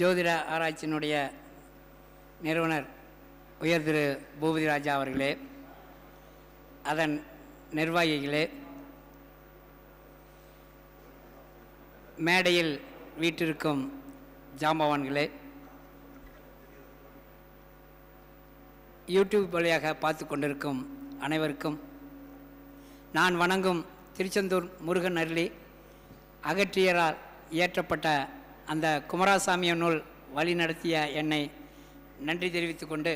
ஜோதிட ஆராய்ச்சியினுடைய நிறுவனர் உயர் திரு பூபதி ராஜா அவர்களே அதன் நிர்வாகிகளே மேடையில் வீட்டிற்கும் ஜாம்பவான்களே யூடியூப் வழியாக பார்த்து கொண்டிருக்கும் அனைவருக்கும் நான் வணங்கும் திருச்செந்தூர் முருகன் அருளி அகற்றியரால் இயற்றப்பட்ட அந்த குமாரசாமி நூல் வழி நடத்திய என்னை நன்றி தெரிவித்துக்கொண்டு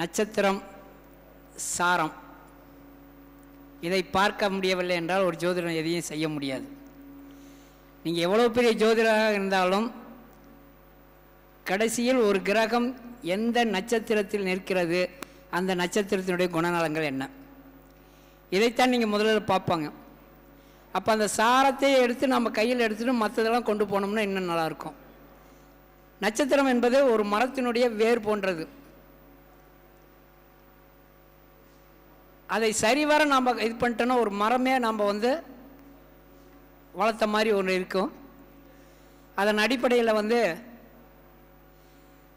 நட்சத்திரம் சாரம் இதை பார்க்க முடியவில்லை என்றால் ஒரு ஜோதிடம் எதையும் செய்ய முடியாது நீங்கள் எவ்வளோ பெரிய ஜோதிடராக இருந்தாலும் கடைசியில் ஒரு கிரகம் எந்த நட்சத்திரத்தில் நிற்கிறது அந்த நட்சத்திரத்தினுடைய குணநலங்கள் என்ன இதைத்தான் நீங்கள் முதல்ல பார்ப்பாங்க அப்போ அந்த சாரத்தையே எடுத்து நம்ம கையில் எடுத்துகிட்டு மற்றதெல்லாம் கொண்டு போனோம்னா இன்னும் நல்லாயிருக்கும் நட்சத்திரம் என்பது ஒரு மரத்தினுடைய வேர் போன்றது அதை சரிவர நாம் இது பண்ணிட்டோன்னா ஒரு மரமே நம்ம வந்து வளர்த்த மாதிரி ஒன்று இருக்கும் அதன் அடிப்படையில் வந்து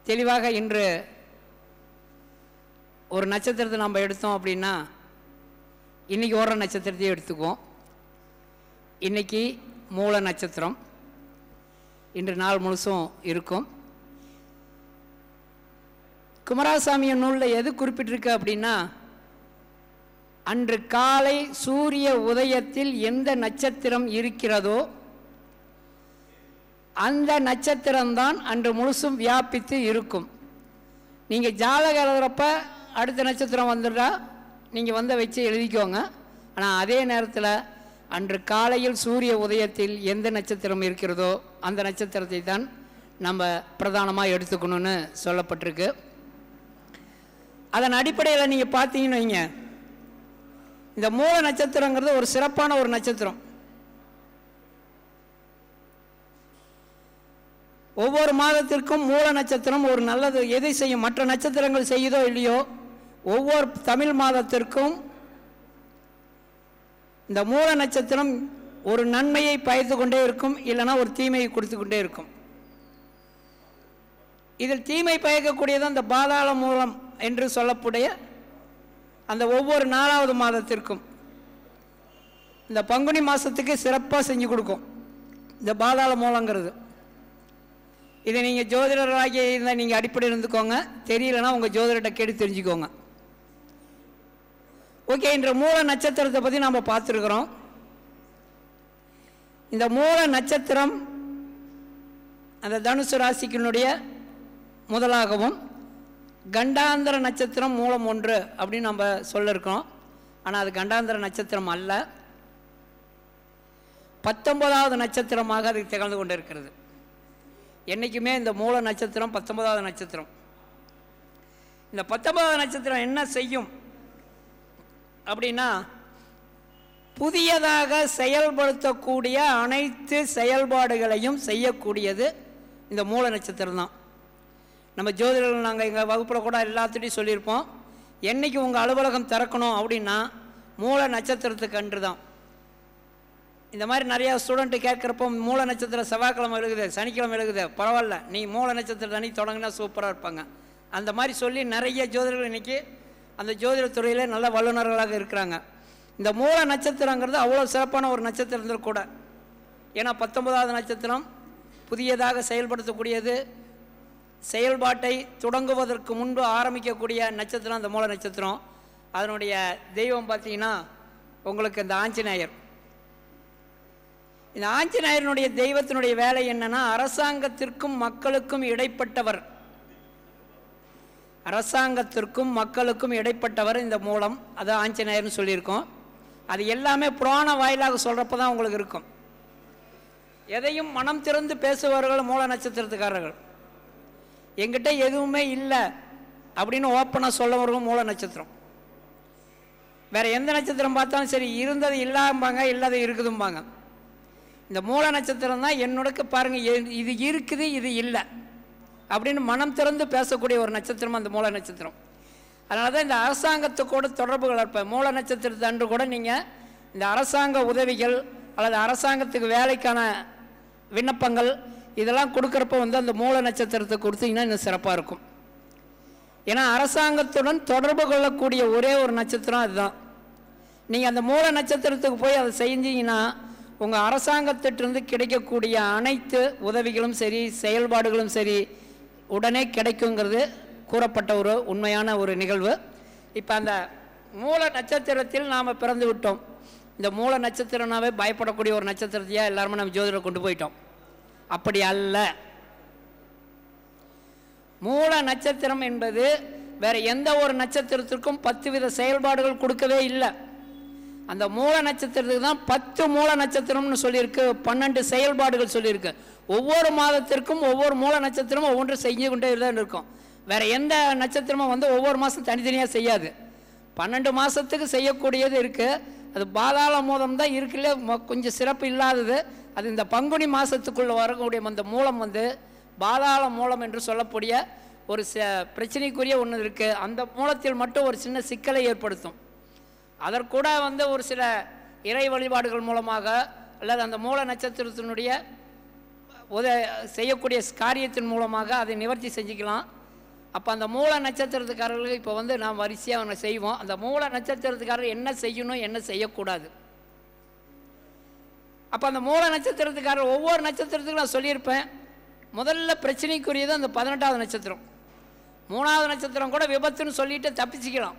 தெளிவாக இன்று ஒரு நட்சத்திரத்தை நம்ம எடுத்தோம் அப்படின்னா இன்றைக்கி ஓடுற நட்சத்திரத்தையும் எடுத்துக்குவோம் இன்றைக்கி மூல நட்சத்திரம் இன்று நாள் முழுசும் இருக்கும் குமராசாமிய நூலில் எது குறிப்பிட்டிருக்கு அப்படின்னா அன்று காலை சூரிய உதயத்தில் எந்த நட்சத்திரம் இருக்கிறதோ அந்த நட்சத்திரம்தான் அன்று முழுசும் வியாபித்து இருக்கும் நீங்கள் ஜாலகம் எழுதுகிறப்ப அடுத்த நட்சத்திரம் வந்துடுறா நீங்கள் வந்த வச்சு எழுதிக்கோங்க ஆனால் அதே நேரத்தில் அன்று காலையில் சூரிய உதயத்தில் எந்த நட்சத்திரம் இருக்கிறதோ அந்த நட்சத்திரத்தை தான் நம்ம பிரதானமாக எடுத்துக்கணும்னு சொல்லப்பட்டிருக்கு அதன் அடிப்படையில் நீங்கள் பார்த்தீங்கன்னு வைங்க இந்த மூல நட்சத்திரங்கிறது ஒரு சிறப்பான ஒரு நட்சத்திரம் ஒவ்வொரு மாதத்திற்கும் மூல நட்சத்திரம் ஒரு நல்லது எதை செய்யும் மற்ற நட்சத்திரங்கள் செய்யுதோ இல்லையோ ஒவ்வொரு தமிழ் மாதத்திற்கும் இந்த மூல நட்சத்திரம் ஒரு நன்மையை பயந்து கொண்டே இருக்கும் இல்லைனா ஒரு தீமையை கொடுத்து கொண்டே இருக்கும் இதில் தீமை பயக்கக்கூடியது அந்த பாதாள மூலம் என்று சொல்லக்கூடிய அந்த ஒவ்வொரு நாலாவது மாதத்திற்கும் இந்த பங்குனி மாதத்துக்கு சிறப்பாக செஞ்சு கொடுக்கும் இந்த பாதாள மூலங்கிறது இதை நீங்கள் ஜோதிடராகி இருந்தால் நீங்கள் அடிப்படையில் இருந்துக்கோங்க தெரியலனா உங்கள் ஜோதிடர்கிட்ட கேட்டு தெரிஞ்சுக்கோங்க ஓகே இன்ற மூல நட்சத்திரத்தை பற்றி நாம் பார்த்துருக்குறோம் இந்த மூல நட்சத்திரம் அந்த தனுசு ராசிக்கினுடைய முதலாகவும் கண்டாந்திர நட்சத்திரம் மூலம் ஒன்று அப்படின்னு நம்ம சொல்லியிருக்கோம் ஆனால் அது கண்டாந்திர நட்சத்திரம் அல்ல பத்தொன்பதாவது நட்சத்திரமாக அதுக்கு திகழ்ந்து கொண்டு இருக்கிறது என்றைக்குமே இந்த மூல நட்சத்திரம் பத்தொன்பதாவது நட்சத்திரம் இந்த பத்தொன்பதாவது நட்சத்திரம் என்ன செய்யும் அப்படின்னா புதியதாக செயல்படுத்தக்கூடிய அனைத்து செயல்பாடுகளையும் செய்யக்கூடியது இந்த மூல நட்சத்திரம் தான் நம்ம ஜோதிடர்கள் நாங்கள் எங்கள் வகுப்பில் கூட எல்லாத்துட்டையும் சொல்லியிருப்போம் என்றைக்கு உங்கள் அலுவலகம் திறக்கணும் அப்படின்னா மூல நட்சத்திரத்துக்கு அன்று தான் இந்த மாதிரி நிறையா ஸ்டூடெண்ட்டு கேட்குறப்போ மூல நட்சத்திரம் செவ்வாய்க்கிழமை எழுகுது சனிக்கிழமை எழுகுது பரவாயில்ல நீ மூல நட்சத்திரத்தை அன்றைக்கி தொடங்கினா சூப்பராக இருப்பாங்க அந்த மாதிரி சொல்லி நிறைய ஜோதிடர்கள் இன்றைக்கி அந்த ஜோதிட துறையில் நல்ல வல்லுநர்களாக இருக்கிறாங்க இந்த மூல நட்சத்திரங்கிறது அவ்வளோ சிறப்பான ஒரு நட்சத்திரங்கள் கூட ஏன்னா பத்தொன்பதாவது நட்சத்திரம் புதியதாக செயல்படுத்தக்கூடியது செயல்பாட்டை தொடங்குவதற்கு முன்பு ஆரம்பிக்கக்கூடிய நட்சத்திரம் அந்த மூல நட்சத்திரம் அதனுடைய தெய்வம் பார்த்தீங்கன்னா உங்களுக்கு இந்த ஆஞ்சநேயர் இந்த ஆஞ்சநேயரனுடைய தெய்வத்தினுடைய வேலை என்னென்னா அரசாங்கத்திற்கும் மக்களுக்கும் இடைப்பட்டவர் அரசாங்கத்திற்கும் மக்களுக்கும் இடைப்பட்டவர் இந்த மூலம் அது ஆஞ்சநேயர்னு சொல்லியிருக்கோம் அது எல்லாமே புராண வாயிலாக சொல்கிறப்ப தான் உங்களுக்கு இருக்கும் எதையும் மனம் திறந்து பேசுபவர்கள் மூல நட்சத்திரத்துக்காரர்கள் எங்கிட்ட எதுவுமே இல்லை அப்படின்னு ஓப்பனாக சொல்லவர்களும் மூல நட்சத்திரம் வேறு எந்த நட்சத்திரம் பார்த்தாலும் சரி இருந்தது இல்லாம்பாங்க இல்லாத இருக்குதும்பாங்க இந்த மூல நட்சத்திரம் தான் என்னோடக்கு பாருங்கள் இது இருக்குது இது இல்லை அப்படின்னு மனம் திறந்து பேசக்கூடிய ஒரு நட்சத்திரம் அந்த மூல நட்சத்திரம் அதனால தான் இந்த அரசாங்கத்துக்கூட தொடர்புகள் இருப்பேன் மூல நட்சத்திரத்தை அன்று கூட நீங்கள் இந்த அரசாங்க உதவிகள் அல்லது அரசாங்கத்துக்கு வேலைக்கான விண்ணப்பங்கள் இதெல்லாம் கொடுக்குறப்ப வந்து அந்த மூல நட்சத்திரத்தை கொடுத்தீங்கன்னா இன்னும் சிறப்பாக இருக்கும் ஏன்னா அரசாங்கத்துடன் தொடர்பு கொள்ளக்கூடிய ஒரே ஒரு நட்சத்திரம் அதுதான் நீங்கள் அந்த மூல நட்சத்திரத்துக்கு போய் அதை செஞ்சீங்கன்னா உங்கள் அரசாங்கத்திட்டிருந்து கிடைக்கக்கூடிய அனைத்து உதவிகளும் சரி செயல்பாடுகளும் சரி உடனே கிடைக்குங்கிறது கூறப்பட்ட ஒரு உண்மையான ஒரு நிகழ்வு இப்போ அந்த மூல நட்சத்திரத்தில் நாம் பிறந்து விட்டோம் இந்த மூல நட்சத்திரம்னாவே பயப்படக்கூடிய ஒரு நட்சத்திரத்தையாக எல்லாருமே நம்ம ஜோதிடர் கொண்டு போயிட்டோம் அப்படி அல்ல மூல நட்சத்திரம் என்பது வேறு எந்த ஒரு நட்சத்திரத்திற்கும் பத்து வித செயல்பாடுகள் கொடுக்கவே இல்லை அந்த மூல நட்சத்திரத்துக்கு தான் பத்து மூல நட்சத்திரம்னு சொல்லியிருக்கு பன்னெண்டு செயல்பாடுகள் சொல்லியிருக்கு ஒவ்வொரு மாதத்திற்கும் ஒவ்வொரு மூல நட்சத்திரமும் ஒவ்வொன்றும் செஞ்சு கொண்டே தான் இருக்கும் வேறு எந்த நட்சத்திரமும் வந்து ஒவ்வொரு மாதம் தனித்தனியாக செய்யாது பன்னெண்டு மாதத்துக்கு செய்யக்கூடியது இருக்குது அது பாதாள மோதம் தான் இருக்குல்ல கொஞ்சம் சிறப்பு இல்லாதது அது இந்த பங்குனி மாதத்துக்குள்ளே வரக்கூடிய அந்த மூலம் வந்து பாதாள மூலம் என்று சொல்லக்கூடிய ஒரு ச பிரச்சனைக்குரிய ஒன்று இருக்குது அந்த மூலத்தில் மட்டும் ஒரு சின்ன சிக்கலை ஏற்படுத்தும் அதற்கூட வந்து ஒரு சில இறை வழிபாடுகள் மூலமாக அல்லது அந்த மூல நட்சத்திரத்தினுடைய உத செய்யக்கூடிய காரியத்தின் மூலமாக அதை நிவர்த்தி செஞ்சுக்கலாம் அப்போ அந்த மூல நட்சத்திரத்துக்காரர்களுக்கு இப்போ வந்து நாம் வரிசையாக அவங்க செய்வோம் அந்த மூல நட்சத்திரத்துக்காரர் என்ன செய்யணும் என்ன செய்யக்கூடாது அப்போ அந்த மூல நட்சத்திரத்துக்காரர் ஒவ்வொரு நட்சத்திரத்துக்கும் நான் சொல்லியிருப்பேன் முதல்ல பிரச்சனைக்குரியது அந்த பதினெட்டாவது நட்சத்திரம் மூணாவது நட்சத்திரம் கூட விபத்துன்னு சொல்லிட்டு தப்பிச்சிக்கலாம்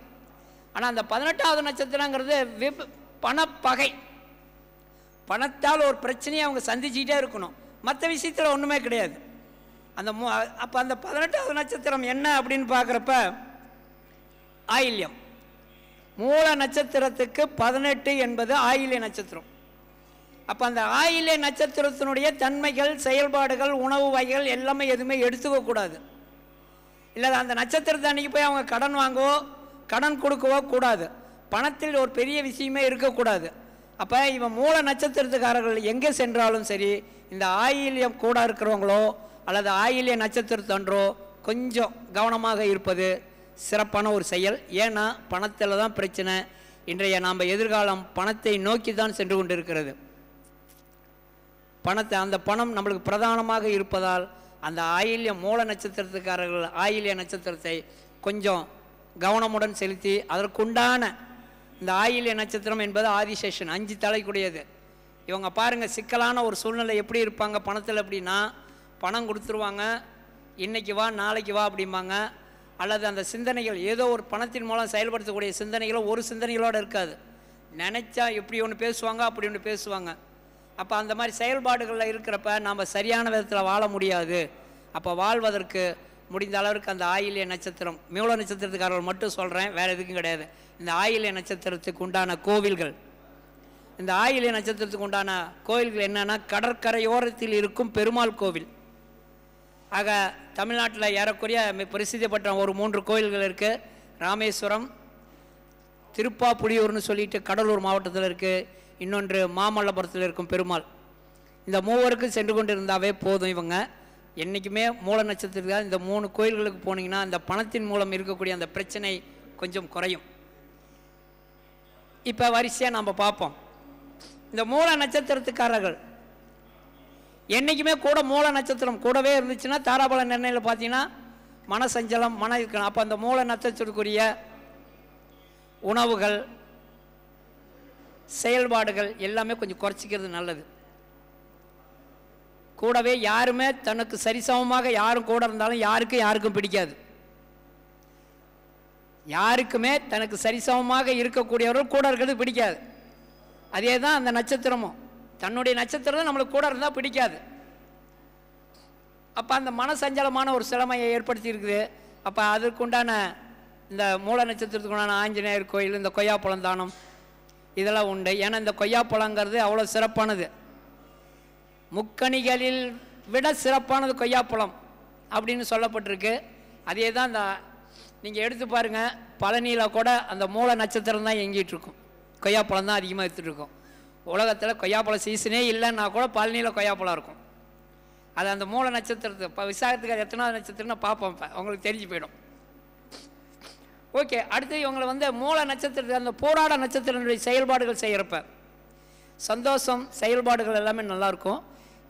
ஆனால் அந்த பதினெட்டாவது நட்சத்திரங்கிறது விப் பணப்பகை பணத்தால் ஒரு பிரச்சனையை அவங்க சந்திச்சுக்கிட்டே இருக்கணும் மற்ற விஷயத்தில் ஒன்றுமே கிடையாது அந்த மூ அப்போ அந்த பதினெட்டாவது நட்சத்திரம் என்ன அப்படின்னு பார்க்குறப்ப ஆயில்யம் மூல நட்சத்திரத்துக்கு பதினெட்டு என்பது ஆயில்ய நட்சத்திரம் அப்போ அந்த ஆயில்ய நட்சத்திரத்தினுடைய தன்மைகள் செயல்பாடுகள் உணவு வகைகள் எல்லாமே எதுவுமே எடுத்துக்க கூடாது இல்லை அந்த நட்சத்திரத்தை அன்றைக்கி போய் அவங்க கடன் வாங்கவோ கடன் கொடுக்கவோ கூடாது பணத்தில் ஒரு பெரிய விஷயமே இருக்கக்கூடாது அப்போ இவன் மூல நட்சத்திரத்துக்காரர்கள் எங்கே சென்றாலும் சரி இந்த ஆயில்யம் கூட இருக்கிறவங்களோ அல்லது ஆயில்ய நட்சத்திரத்தன்றோ கொஞ்சம் கவனமாக இருப்பது சிறப்பான ஒரு செயல் ஏன்னா பணத்தில் தான் பிரச்சனை இன்றைய நாம் எதிர்காலம் பணத்தை நோக்கி தான் சென்று கொண்டிருக்கிறது பணத்தை அந்த பணம் நம்மளுக்கு பிரதானமாக இருப்பதால் அந்த ஆயில்ய மூல நட்சத்திரத்துக்காரர்கள் ஆயில்ய நட்சத்திரத்தை கொஞ்சம் கவனமுடன் செலுத்தி அதற்குண்டான இந்த ஆயில்ய நட்சத்திரம் என்பது ஆதிசேஷன் அஞ்சு தலைக்குடையது இவங்க பாருங்கள் சிக்கலான ஒரு சூழ்நிலை எப்படி இருப்பாங்க பணத்தில் அப்படின்னா பணம் கொடுத்துருவாங்க இன்றைக்கி வா நாளைக்கு வா அப்படிம்பாங்க அல்லது அந்த சிந்தனைகள் ஏதோ ஒரு பணத்தின் மூலம் செயல்படுத்தக்கூடிய சிந்தனைகளோ ஒரு சிந்தனைகளோடு இருக்காது நினச்சா எப்படி ஒன்று பேசுவாங்க அப்படி ஒன்று பேசுவாங்க அப்போ அந்த மாதிரி செயல்பாடுகளில் இருக்கிறப்ப நாம் சரியான விதத்தில் வாழ முடியாது அப்போ வாழ்வதற்கு முடிந்த அளவிற்கு அந்த ஆயிலிய நட்சத்திரம் மூல நட்சத்திரத்துக்காரர்கள் மட்டும் சொல்கிறேன் வேறு எதுக்கும் கிடையாது இந்த ஆயிலை நட்சத்திரத்துக்கு உண்டான கோவில்கள் இந்த ஆயிலை நட்சத்திரத்துக்கு உண்டான கோவில்கள் என்னென்னா கடற்கரையோரத்தில் இருக்கும் பெருமாள் கோவில் ஆக தமிழ்நாட்டில் ஏறக்குறைய பிரசித்தி பெற்ற ஒரு மூன்று கோயில்கள் இருக்குது ராமேஸ்வரம் திருப்பாப்புலியூர்னு சொல்லிட்டு கடலூர் மாவட்டத்தில் இருக்குது இன்னொன்று மாமல்லபுரத்தில் இருக்கும் பெருமாள் இந்த மூவருக்கும் சென்று கொண்டு இருந்தாவே போதும் இவங்க என்றைக்குமே மூல நட்சத்திரத்துக்காக இந்த மூணு கோயில்களுக்கு போனீங்கன்னா அந்த பணத்தின் மூலம் இருக்கக்கூடிய அந்த பிரச்சனை கொஞ்சம் குறையும் இப்போ வரிசையாக நம்ம பார்ப்போம் இந்த மூல நட்சத்திரத்துக்காரர்கள் என்றைக்குமே கூட மூல நட்சத்திரம் கூடவே இருந்துச்சுன்னா தாராபல நிர்ணயில் பார்த்தீங்கன்னா மனசஞ்சலம் மன இருக்கணும் அப்போ அந்த மூல நட்சத்திரத்துக்குரிய உணவுகள் செயல்பாடுகள் எல்லாமே கொஞ்சம் குறைச்சிக்கிறது நல்லது கூடவே யாருமே தனக்கு சரிசமமாக யாரும் கூட இருந்தாலும் யாருக்கும் யாருக்கும் பிடிக்காது யாருக்குமே தனக்கு சரிசமமாக இருக்கக்கூடியவர்கள் கூட இருக்கிறது பிடிக்காது அதே தான் அந்த நட்சத்திரமும் தன்னுடைய நட்சத்திரம் நம்மளுக்கு கூட இருந்தால் பிடிக்காது அப்போ அந்த மனசஞ்சலமான ஒரு சிலமையை ஏற்படுத்தி இருக்குது அப்போ அதற்குண்டான இந்த மூல நட்சத்திரத்துக்கு உண்டான ஆஞ்சநேயர் கோயில் இந்த கொய்யாப்பழம் தானம் இதெல்லாம் உண்டு ஏன்னா இந்த கொய்யாப்பழங்கிறது அவ்வளோ சிறப்பானது முக்கணிகளில் விட சிறப்பானது கொய்யாப்பழம் அப்படின்னு சொல்லப்பட்டிருக்கு அதே தான் இந்த நீங்கள் எடுத்து பாருங்கள் பழனியில் கூட அந்த மூல நட்சத்திரம் தான் இருக்கும் கொய்யாப்பழம் தான் அதிகமாக எடுத்துகிட்ருக்கும் உலகத்தில் கொய்யாப்பழம் சீசனே இல்லைன்னா கூட பழனியில் கொய்யாப்பழம் இருக்கும் அது அந்த மூல நட்சத்திரத்தை இப்போ விசாரத்துக்கு அது எத்தனாவது நட்சத்திரம்னா பார்ப்போம் இப்போ உங்களுக்கு தெரிஞ்சு போயிடும் ஓகே அடுத்து இவங்களை வந்து மூல நட்சத்திரத்தை அந்த போராட நட்சத்திரனுடைய செயல்பாடுகள் செய்கிறப்ப சந்தோஷம் செயல்பாடுகள் எல்லாமே நல்லாயிருக்கும்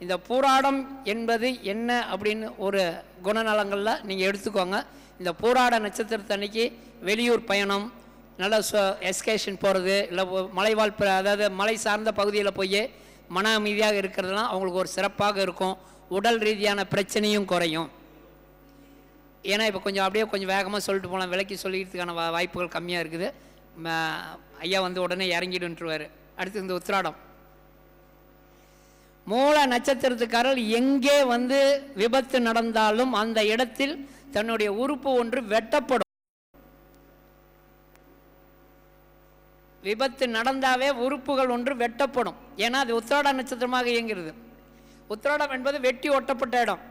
இந்த போராடம் என்பது என்ன அப்படின்னு ஒரு குணநலங்களில் நீங்கள் எடுத்துக்கோங்க இந்த போராட நட்சத்திரத்தன்னைக்கு வெளியூர் பயணம் நல்ல சொ எஸ்கேஷன் போகிறது இல்லை மலைவாழ் அதாவது மலை சார்ந்த பகுதியில் போய் மன அமைதியாக இருக்கிறதுலாம் அவங்களுக்கு ஒரு சிறப்பாக இருக்கும் உடல் ரீதியான பிரச்சனையும் குறையும் ஏன்னா இப்போ கொஞ்சம் அப்படியே கொஞ்சம் வேகமாக சொல்லிட்டு போகலாம் விலைக்கு சொல்லிக்கிறதுக்கான வா வாய்ப்புகள் கம்மியாக இருக்குது ஐயா வந்து உடனே இறங்கிடுன்ட்டுருவார் அடுத்து இந்த உத்ராடம் மூல நட்சத்திரத்துக்காரர்கள் எங்கே வந்து விபத்து நடந்தாலும் அந்த இடத்தில் தன்னுடைய உறுப்பு ஒன்று வெட்டப்படும் விபத்து நடந்தாவே உறுப்புகள் ஒன்று வெட்டப்படும் ஏன்னா அது உத்திராட நட்சத்திரமாக இயங்குகிறது உத்திராடம் என்பது வெட்டி ஒட்டப்பட்ட இடம்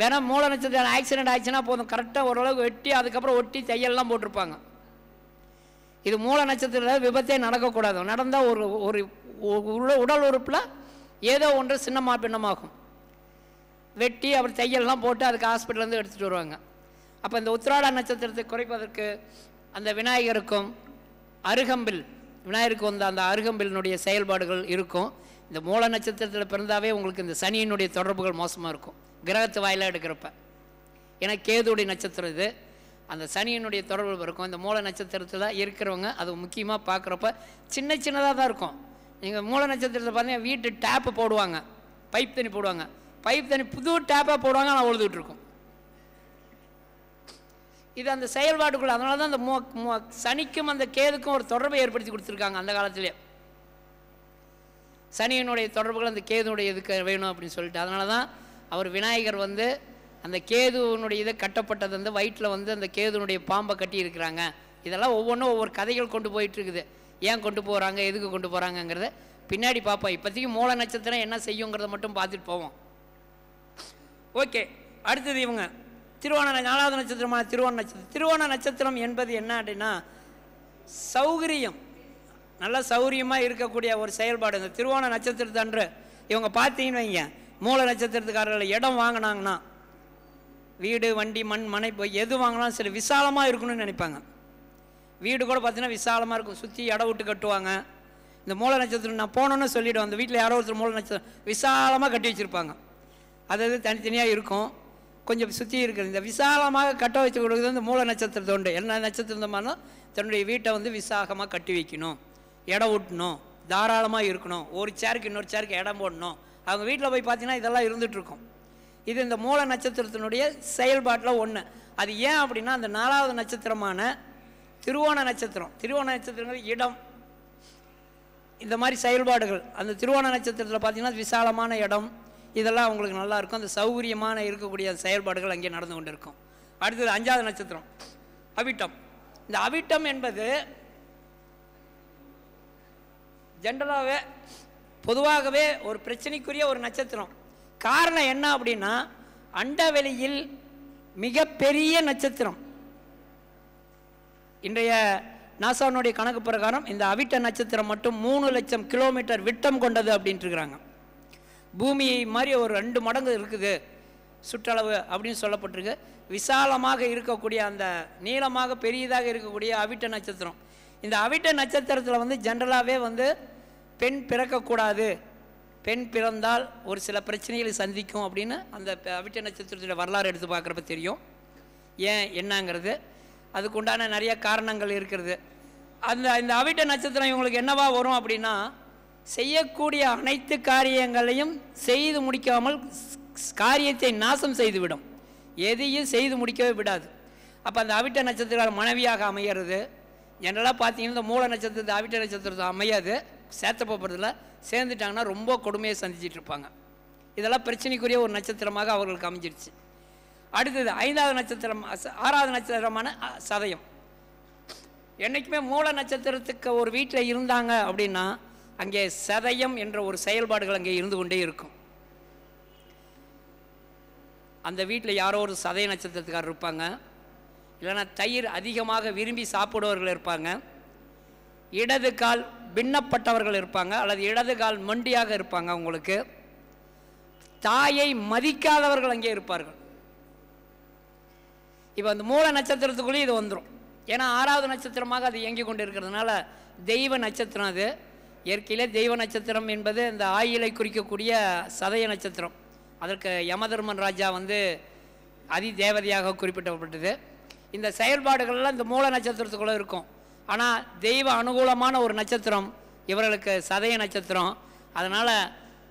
வேணா மூல நட்சத்திரம் ஆக்சிடென்ட் ஆயிடுச்சுன்னா போதும் கரெக்டாக ஓரளவுக்கு வெட்டி அதுக்கப்புறம் ஒட்டி தையல்லாம் போட்டிருப்பாங்க இது மூல நட்சத்திரத்தில் விபத்தே நடக்கக்கூடாது நடந்தால் ஒரு ஒரு உடல் உறுப்பில் ஏதோ ஒன்று சின்னமாக பின்னமாகும் வெட்டி அப்புறம் தையல்லாம் போட்டு அதுக்கு ஹாஸ்பிட்டல்லேருந்து எடுத்துகிட்டு வருவாங்க அப்போ இந்த உத்திராட நட்சத்திரத்தை குறைப்பதற்கு அந்த விநாயகருக்கும் அருகம்பில் விநாயகருக்கு வந்த அந்த அருகம்பிலினுடைய செயல்பாடுகள் இருக்கும் இந்த மூல நட்சத்திரத்தில் பிறந்தாவே உங்களுக்கு இந்த சனியினுடைய தொடர்புகள் மோசமாக இருக்கும் கிரகத்து வாயிலாக எடுக்கிறப்ப ஏன்னா கேதுடைய நட்சத்திரம் இது அந்த சனியினுடைய தொடர்பு இருக்கும் இந்த மூல நட்சத்திரத்தில் இருக்கிறவங்க அது முக்கியமாக பார்க்குறப்ப சின்ன சின்னதாக தான் இருக்கும் நீங்கள் மூல நட்சத்திரத்தில் பார்த்தீங்கன்னா வீட்டு டேப்பு போடுவாங்க பைப் தண்ணி போடுவாங்க பைப் தண்ணி புது டேப்பாக போடுவாங்க ஆனால் உழுதுகிட்ருக்கோம் இது அந்த செயல்பாட்டுக்குள்ள அதனால தான் அந்த மோ மோ சனிக்கும் அந்த கேதுக்கும் ஒரு தொடர்பை ஏற்படுத்தி கொடுத்துருக்காங்க அந்த காலத்திலே சனியினுடைய தொடர்புகள் அந்த கேதுனுடைய இதுக்கு வேணும் அப்படின்னு சொல்லிட்டு அதனால தான் அவர் விநாயகர் வந்து அந்த கேதுனுடைய இதை கட்டப்பட்டது வந்து வயிற்றில் வந்து அந்த கேதுனுடைய பாம்பை கட்டி இருக்கிறாங்க இதெல்லாம் ஒவ்வொன்றும் ஒவ்வொரு கதைகள் கொண்டு போயிட்டுருக்குது ஏன் கொண்டு போகிறாங்க எதுக்கு கொண்டு போகிறாங்கங்கிறத பின்னாடி பார்ப்போம் இப்போதைக்கு மூல நட்சத்திரம் என்ன செய்யுங்கிறத மட்டும் பார்த்துட்டு போவோம் ஓகே அடுத்தது இவங்க திருவோண நாலாவது நட்சத்திரமான திருவோண நட்சத்திரம் திருவோண நட்சத்திரம் என்பது என்ன அப்படின்னா சௌகரியம் நல்ல சௌகரியமாக இருக்கக்கூடிய ஒரு செயல்பாடு இந்த திருவோண நட்சத்திரத்தன்று இவங்க பார்த்தீங்கன்னு வைங்க மூல நட்சத்திரத்துக்காரர்கள் இடம் வாங்கினாங்கன்னா வீடு வண்டி மண் மனை போய் எது வாங்கினாலும் சரி விசாலமாக இருக்கணும்னு நினைப்பாங்க வீடு கூட பார்த்தீங்கன்னா விசாலமாக இருக்கும் சுற்றி இடம் விட்டு கட்டுவாங்க இந்த மூல நட்சத்திரம் நான் போனோன்னு சொல்லிவிடுவேன் அந்த வீட்டில் யாரோ ஒருத்தர் மூல நட்சத்திரம் விசாலமாக கட்டி வச்சுருப்பாங்க அது அது தனித்தனியாக இருக்கும் கொஞ்சம் சுற்றி இருக்கிறது இந்த விசாலமாக கட்ட வச்சு கொடுக்குறது வந்து மூல நட்சத்திரத்தை உண்டு என்ன நட்சத்திரமானோ தன்னுடைய வீட்டை வந்து விசாகமாக கட்டி வைக்கணும் இடம் ஊட்டணும் தாராளமாக இருக்கணும் ஒரு சேருக்கு இன்னொரு சேருக்கு இடம் போடணும் அவங்க வீட்டில் போய் பார்த்தீங்கன்னா இதெல்லாம் இருந்துகிட்ருக்கும் இது இந்த மூல நட்சத்திரத்தினுடைய செயல்பாட்டில் ஒன்று அது ஏன் அப்படின்னா அந்த நாலாவது நட்சத்திரமான திருவோண நட்சத்திரம் திருவோண நட்சத்திரங்கள் இடம் இந்த மாதிரி செயல்பாடுகள் அந்த திருவோண நட்சத்திரத்தில் பார்த்தீங்கன்னா விசாலமான இடம் இதெல்லாம் அவங்களுக்கு நல்லாயிருக்கும் அந்த சௌகரியமான இருக்கக்கூடிய செயல்பாடுகள் அங்கே நடந்து கொண்டு இருக்கும் அடுத்தது அஞ்சாவது நட்சத்திரம் அவிட்டம் இந்த அவிட்டம் என்பது ஜென்ரலாகவே பொதுவாகவே ஒரு பிரச்சனைக்குரிய ஒரு நட்சத்திரம் காரணம் என்ன அப்படின்னா அண்டவெளியில் மிகப்பெரிய நட்சத்திரம் இன்றைய நாசாவினுடைய கணக்கு பிரகாரம் இந்த அவிட்ட நட்சத்திரம் மட்டும் மூணு லட்சம் கிலோமீட்டர் விட்டம் கொண்டது அப்படின்ட்டுருக்குறாங்க பூமி மாதிரி ஒரு ரெண்டு மடங்கு இருக்குது சுற்றளவு அப்படின்னு சொல்லப்பட்டிருக்கு விசாலமாக இருக்கக்கூடிய அந்த நீளமாக பெரியதாக இருக்கக்கூடிய அவிட்ட நட்சத்திரம் இந்த அவிட்ட நட்சத்திரத்தில் வந்து ஜென்ரலாகவே வந்து பெண் பிறக்கக்கூடாது பெண் பிறந்தால் ஒரு சில பிரச்சனைகளை சந்திக்கும் அப்படின்னு அந்த அவிட்ட நட்சத்திரத்துடைய வரலாறு எடுத்து பார்க்குறப்ப தெரியும் ஏன் என்னங்கிறது அதுக்குண்டான நிறைய காரணங்கள் இருக்கிறது அந்த இந்த அவிட்ட நட்சத்திரம் இவங்களுக்கு என்னவா வரும் அப்படின்னா செய்யக்கூடிய அனைத்து காரியங்களையும் செய்து முடிக்காமல் காரியத்தை நாசம் செய்துவிடும் எதையும் செய்து முடிக்கவே விடாது அப்போ அந்த அவிட்ட நட்சத்திரம் மனைவியாக அமைகிறது ஜென்ரலாக பார்த்தீங்கன்னா இந்த மூல நட்சத்திரத்தை அவிட்ட நட்சத்திரத்தை அமையாது சேர்த்த போகிறதுல சேர்ந்துட்டாங்கன்னா ரொம்ப கொடுமையை சந்திச்சுட்டு இருப்பாங்க இதெல்லாம் பிரச்சனைக்குரிய ஒரு நட்சத்திரமாக அவர்களுக்கு அமைஞ்சிருச்சு அடுத்தது ஐந்தாவது நட்சத்திரம் ஆறாவது நட்சத்திரமான சதயம் என்றைக்குமே மூல நட்சத்திரத்துக்கு ஒரு வீட்டில் இருந்தாங்க அப்படின்னா அங்கே சதயம் என்ற ஒரு செயல்பாடுகள் அங்கே இருந்து கொண்டே இருக்கும் அந்த வீட்டில் யாரோ ஒரு சதய நட்சத்திரத்துக்காரர் இருப்பாங்க இல்லைன்னா தயிர் அதிகமாக விரும்பி சாப்பிடுவர்கள் இருப்பாங்க இடது கால் பின்னப்பட்டவர்கள் இருப்பாங்க அல்லது இடது கால் மண்டியாக இருப்பாங்க அவங்களுக்கு தாயை மதிக்காதவர்கள் அங்கே இருப்பார்கள் இப்போ அந்த மூல நட்சத்திரத்துக்குள்ளேயே இது வந்துடும் ஏன்னா ஆறாவது நட்சத்திரமாக அது இயங்கி கொண்டு இருக்கிறதுனால தெய்வ நட்சத்திரம் அது இயற்கையிலே தெய்வ நட்சத்திரம் என்பது அந்த ஆயிலை குறிக்கக்கூடிய சதய நட்சத்திரம் அதற்கு யமதர்மன் ராஜா வந்து அதி தேவதையாக குறிப்பிடப்பட்டது இந்த செயல்பாடுகள்லாம் இந்த மூல நட்சத்திரத்துக்குள்ளே இருக்கும் ஆனால் தெய்வ அனுகூலமான ஒரு நட்சத்திரம் இவர்களுக்கு சதய நட்சத்திரம் அதனால்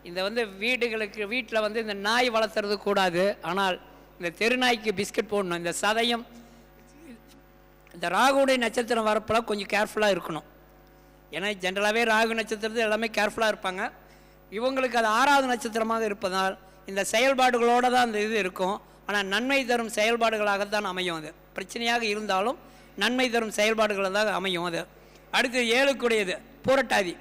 இந்த வந்து வீடுகளுக்கு வீட்டில் வந்து இந்த நாய் வளர்த்துறது கூடாது ஆனால் இந்த தெருநாய்க்கு பிஸ்கட் போடணும் இந்த சதயம் இந்த ராகுடைய நட்சத்திரம் வரப்பெல்லாம் கொஞ்சம் கேர்ஃபுல்லாக இருக்கணும் ஏன்னா ஜென்ரலாகவே ராகு நட்சத்திரத்தில் எல்லாமே கேர்ஃபுல்லாக இருப்பாங்க இவங்களுக்கு அது ஆறாவது நட்சத்திரமாக இருப்பதால் இந்த செயல்பாடுகளோடு தான் அந்த இது இருக்கும் ஆனால் நன்மை தரும் செயல்பாடுகளாகத்தான் அமையும் அது பிரச்சனையாக இருந்தாலும் நன்மை தரும் செயல்பாடுகளை தான் அமையும் அது அடுத்து ஏழுக்குடையது பூரட்டாதி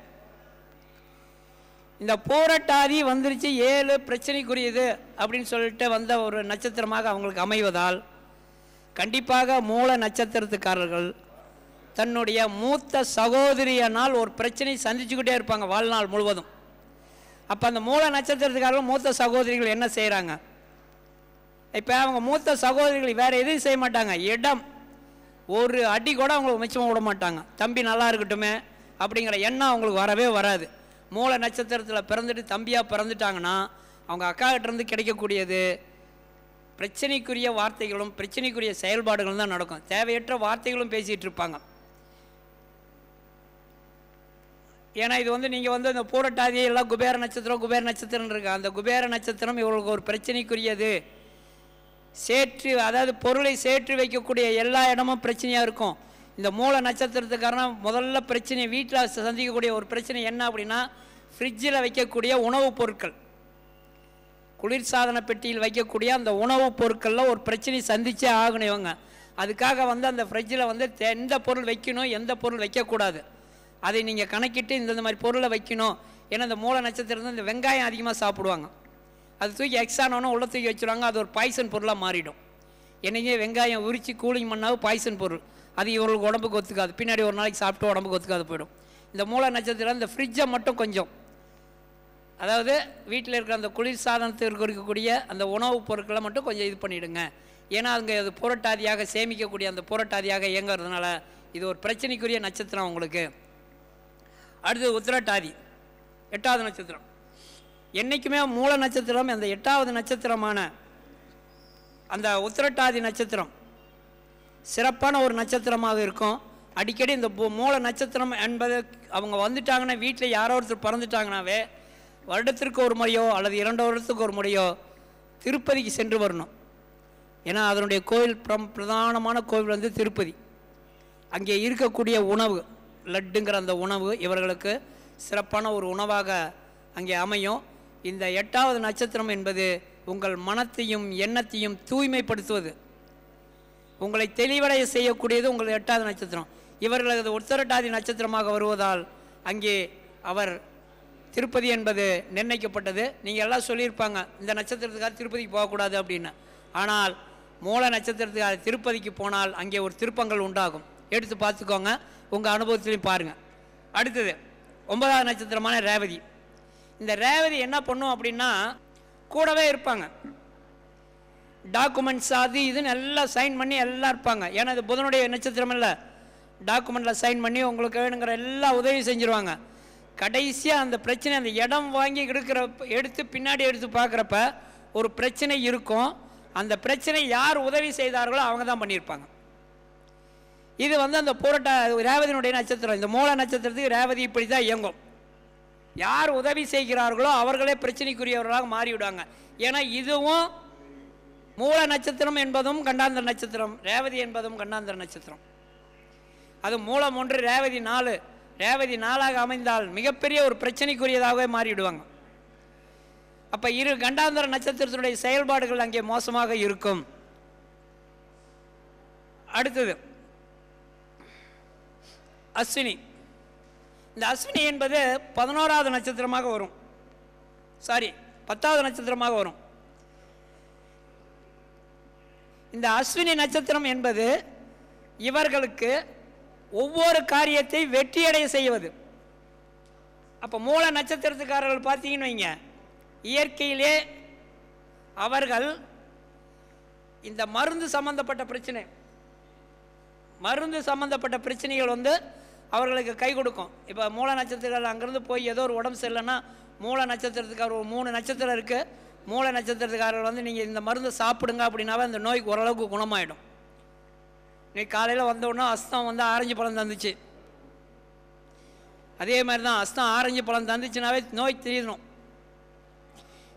இந்த போரட்டாதி வந்துருச்சு ஏழு பிரச்சனைக்குரியது அப்படின்னு சொல்லிட்டு வந்த ஒரு நட்சத்திரமாக அவங்களுக்கு அமைவதால் கண்டிப்பாக மூல நட்சத்திரத்துக்காரர்கள் தன்னுடைய மூத்த சகோதரியனால் ஒரு பிரச்சனை சந்திச்சுக்கிட்டே இருப்பாங்க வாழ்நாள் முழுவதும் அப்போ அந்த மூல நட்சத்திரத்துக்காரர்கள் மூத்த சகோதரிகள் என்ன செய்கிறாங்க இப்போ அவங்க மூத்த சகோதரிகள் வேறு எதுவும் செய்ய மாட்டாங்க இடம் ஒரு அடி கூட அவங்களுக்கு மிச்சமாக விட மாட்டாங்க தம்பி நல்லா இருக்கட்டுமே அப்படிங்கிற எண்ணம் அவங்களுக்கு வரவே வராது மூல நட்சத்திரத்தில் பிறந்துட்டு தம்பியாக பிறந்துட்டாங்கன்னா அவங்க கிட்டேருந்து கிடைக்கக்கூடியது பிரச்சனைக்குரிய வார்த்தைகளும் பிரச்சனைக்குரிய செயல்பாடுகளும் தான் நடக்கும் தேவையற்ற வார்த்தைகளும் பேசிகிட்டு இருப்பாங்க ஏன்னா இது வந்து நீங்கள் வந்து இந்த பூரட்டாதி எல்லாம் குபேர நட்சத்திரம் குபேர நட்சத்திரம் இருக்கு அந்த குபேர நட்சத்திரம் இவங்களுக்கு ஒரு பிரச்சனைக்குரியது சேற்று அதாவது பொருளை சேற்று வைக்கக்கூடிய எல்லா இடமும் பிரச்சனையாக இருக்கும் இந்த மூல நட்சத்திரத்துக்காரன முதல்ல பிரச்சனை வீட்டில் சந்திக்கக்கூடிய ஒரு பிரச்சனை என்ன அப்படின்னா ஃப்ரிட்ஜில் வைக்கக்கூடிய உணவுப் பொருட்கள் குளிர்சாதன பெட்டியில் வைக்கக்கூடிய அந்த உணவுப் பொருட்களில் ஒரு பிரச்சனை சந்தித்தே ஆகணும் இவங்க அதுக்காக வந்து அந்த ஃப்ரிட்ஜில் வந்து எந்த பொருள் வைக்கணும் எந்த பொருள் வைக்கக்கூடாது அதை நீங்கள் கணக்கிட்டு இந்தந்த மாதிரி பொருளை வைக்கணும் ஏன்னா இந்த மூல நட்சத்திரம் இந்த வெங்காயம் அதிகமாக சாப்பிடுவாங்க அது தூக்கி எக்ஸானோன்னு உள்ள தூக்கி வச்சுருவாங்க அது ஒரு பாய்சன் பொருளாக மாறிடும் என்னைக்கே வெங்காயம் உரித்து கூலிங் பண்ணாவும் பாய்சன் பொருள் அது இவர்களுக்கு உடம்புக்கு ஒத்துக்காது பின்னாடி ஒரு நாளைக்கு சாப்பிட்டு உடம்புக்கு ஒத்துக்காது போயிடும் இந்த மூல நட்சத்திரம் இந்த ஃப்ரிட்ஜை மட்டும் கொஞ்சம் அதாவது வீட்டில் இருக்கிற அந்த குளிர் சாதனத்திற்கு இருக்கக்கூடிய அந்த உணவுப் பொருட்களை மட்டும் கொஞ்சம் இது பண்ணிவிடுங்க ஏன்னா அங்கே அது புரட்டாதியாக சேமிக்கக்கூடிய அந்த புரட்டாதியாக இயங்குறதுனால இது ஒரு பிரச்சனைக்குரிய நட்சத்திரம் உங்களுக்கு அடுத்தது உத்திரட்டாதி எட்டாவது நட்சத்திரம் என்றைக்குமே மூல நட்சத்திரம் அந்த எட்டாவது நட்சத்திரமான அந்த உத்திரட்டாதி நட்சத்திரம் சிறப்பான ஒரு நட்சத்திரமாக இருக்கும் அடிக்கடி இந்த மூல நட்சத்திரம் என்பது அவங்க வந்துட்டாங்கன்னா வீட்டில் யாரோ ஒருத்தர் பறந்துட்டாங்கனாவே வருடத்திற்கு ஒரு முறையோ அல்லது இரண்டு வருடத்துக்கு ஒரு முறையோ திருப்பதிக்கு சென்று வரணும் ஏன்னா அதனுடைய கோவில் பிரம் பிரதானமான கோவில் வந்து திருப்பதி அங்கே இருக்கக்கூடிய உணவு லட்டுங்கிற அந்த உணவு இவர்களுக்கு சிறப்பான ஒரு உணவாக அங்கே அமையும் இந்த எட்டாவது நட்சத்திரம் என்பது உங்கள் மனத்தையும் எண்ணத்தையும் தூய்மைப்படுத்துவது உங்களை தெளிவடைய செய்யக்கூடியது உங்கள் எட்டாவது நட்சத்திரம் இவர்களது உத்தரட்டாதி நட்சத்திரமாக வருவதால் அங்கே அவர் திருப்பதி என்பது நிர்ணயிக்கப்பட்டது நீங்கள் எல்லாம் சொல்லியிருப்பாங்க இந்த நட்சத்திரத்துக்காக திருப்பதிக்கு போகக்கூடாது அப்படின்னு ஆனால் மூல நட்சத்திரத்துக்காக திருப்பதிக்கு போனால் அங்கே ஒரு திருப்பங்கள் உண்டாகும் எடுத்து பார்த்துக்கோங்க உங்கள் அனுபவத்துலையும் பாருங்கள் அடுத்தது ஒன்பதாவது நட்சத்திரமான ரேவதி இந்த ரேவதி என்ன பண்ணும் அப்படின்னா கூடவே இருப்பாங்க டாக்குமெண்ட்ஸ் அது இதுன்னு எல்லாம் சைன் பண்ணி எல்லாம் இருப்பாங்க ஏன்னா இது புதனுடைய நட்சத்திரம் இல்லை டாக்குமெண்ட்டில் சைன் பண்ணி உங்களுக்கு வேணுங்கிற எல்லா உதவியும் செஞ்சுருவாங்க கடைசியாக அந்த பிரச்சனை அந்த இடம் வாங்கி எடுக்கிற எடுத்து பின்னாடி எடுத்து பார்க்குறப்ப ஒரு பிரச்சனை இருக்கும் அந்த பிரச்சனை யார் உதவி செய்தார்களோ அவங்க தான் பண்ணியிருப்பாங்க இது வந்து அந்த போராட்ட ரேவதியினுடைய நட்சத்திரம் இந்த மூல நட்சத்திரத்துக்கு ரேவதி இப்படி தான் இயங்கும் யார் உதவி செய்கிறார்களோ அவர்களே பிரச்சனைக்குரியவர்களாக மாறிவிடுவாங்க ஏன்னா இதுவும் மூல நட்சத்திரம் என்பதும் கண்டாந்தர நட்சத்திரம் ரேவதி என்பதும் கண்டாந்தர நட்சத்திரம் அது மூலம் ஒன்று ரேவதி நாலு ரேவதி நாளாக அமைந்தால் மிகப்பெரிய ஒரு பிரச்சனைக்குரியதாகவே மாறிவிடுவாங்க அப்போ இரு கண்டாந்தர நட்சத்திரத்தினுடைய செயல்பாடுகள் அங்கே மோசமாக இருக்கும் அடுத்தது அஸ்வினி இந்த அஸ்வினி என்பது பதினோராவது நட்சத்திரமாக வரும் சாரி பத்தாவது நட்சத்திரமாக வரும் இந்த அஸ்வினி நட்சத்திரம் என்பது இவர்களுக்கு ஒவ்வொரு காரியத்தை வெற்றியடைய செய்வது அப்போ மூல நட்சத்திரத்துக்காரர்கள் பார்த்தீங்கன்னு வைங்க இயற்கையிலே அவர்கள் இந்த மருந்து சம்பந்தப்பட்ட பிரச்சனை மருந்து சம்மந்தப்பட்ட பிரச்சனைகள் வந்து அவர்களுக்கு கை கொடுக்கும் இப்போ மூல நட்சத்திரங்கள் அங்கேருந்து போய் ஏதோ ஒரு உடம்பு சரியில்லைன்னா மூல நட்சத்திரத்துக்காரர் ஒரு மூணு நட்சத்திரம் இருக்குது மூல நட்சத்திரத்துக்காரர் வந்து நீங்கள் இந்த மருந்து சாப்பிடுங்க அப்படின்னாவே அந்த நோய்க்கு ஓரளவுக்கு குணமாயிடும் இன்னைக்கு காலையில் வந்தோடனே அஸ்தம் வந்து ஆரஞ்சு பழம் தந்துச்சு அதே மாதிரி தான் அஸ்தம் ஆரஞ்சு பழம் தந்துச்சுனாவே நோய் தெரியணும்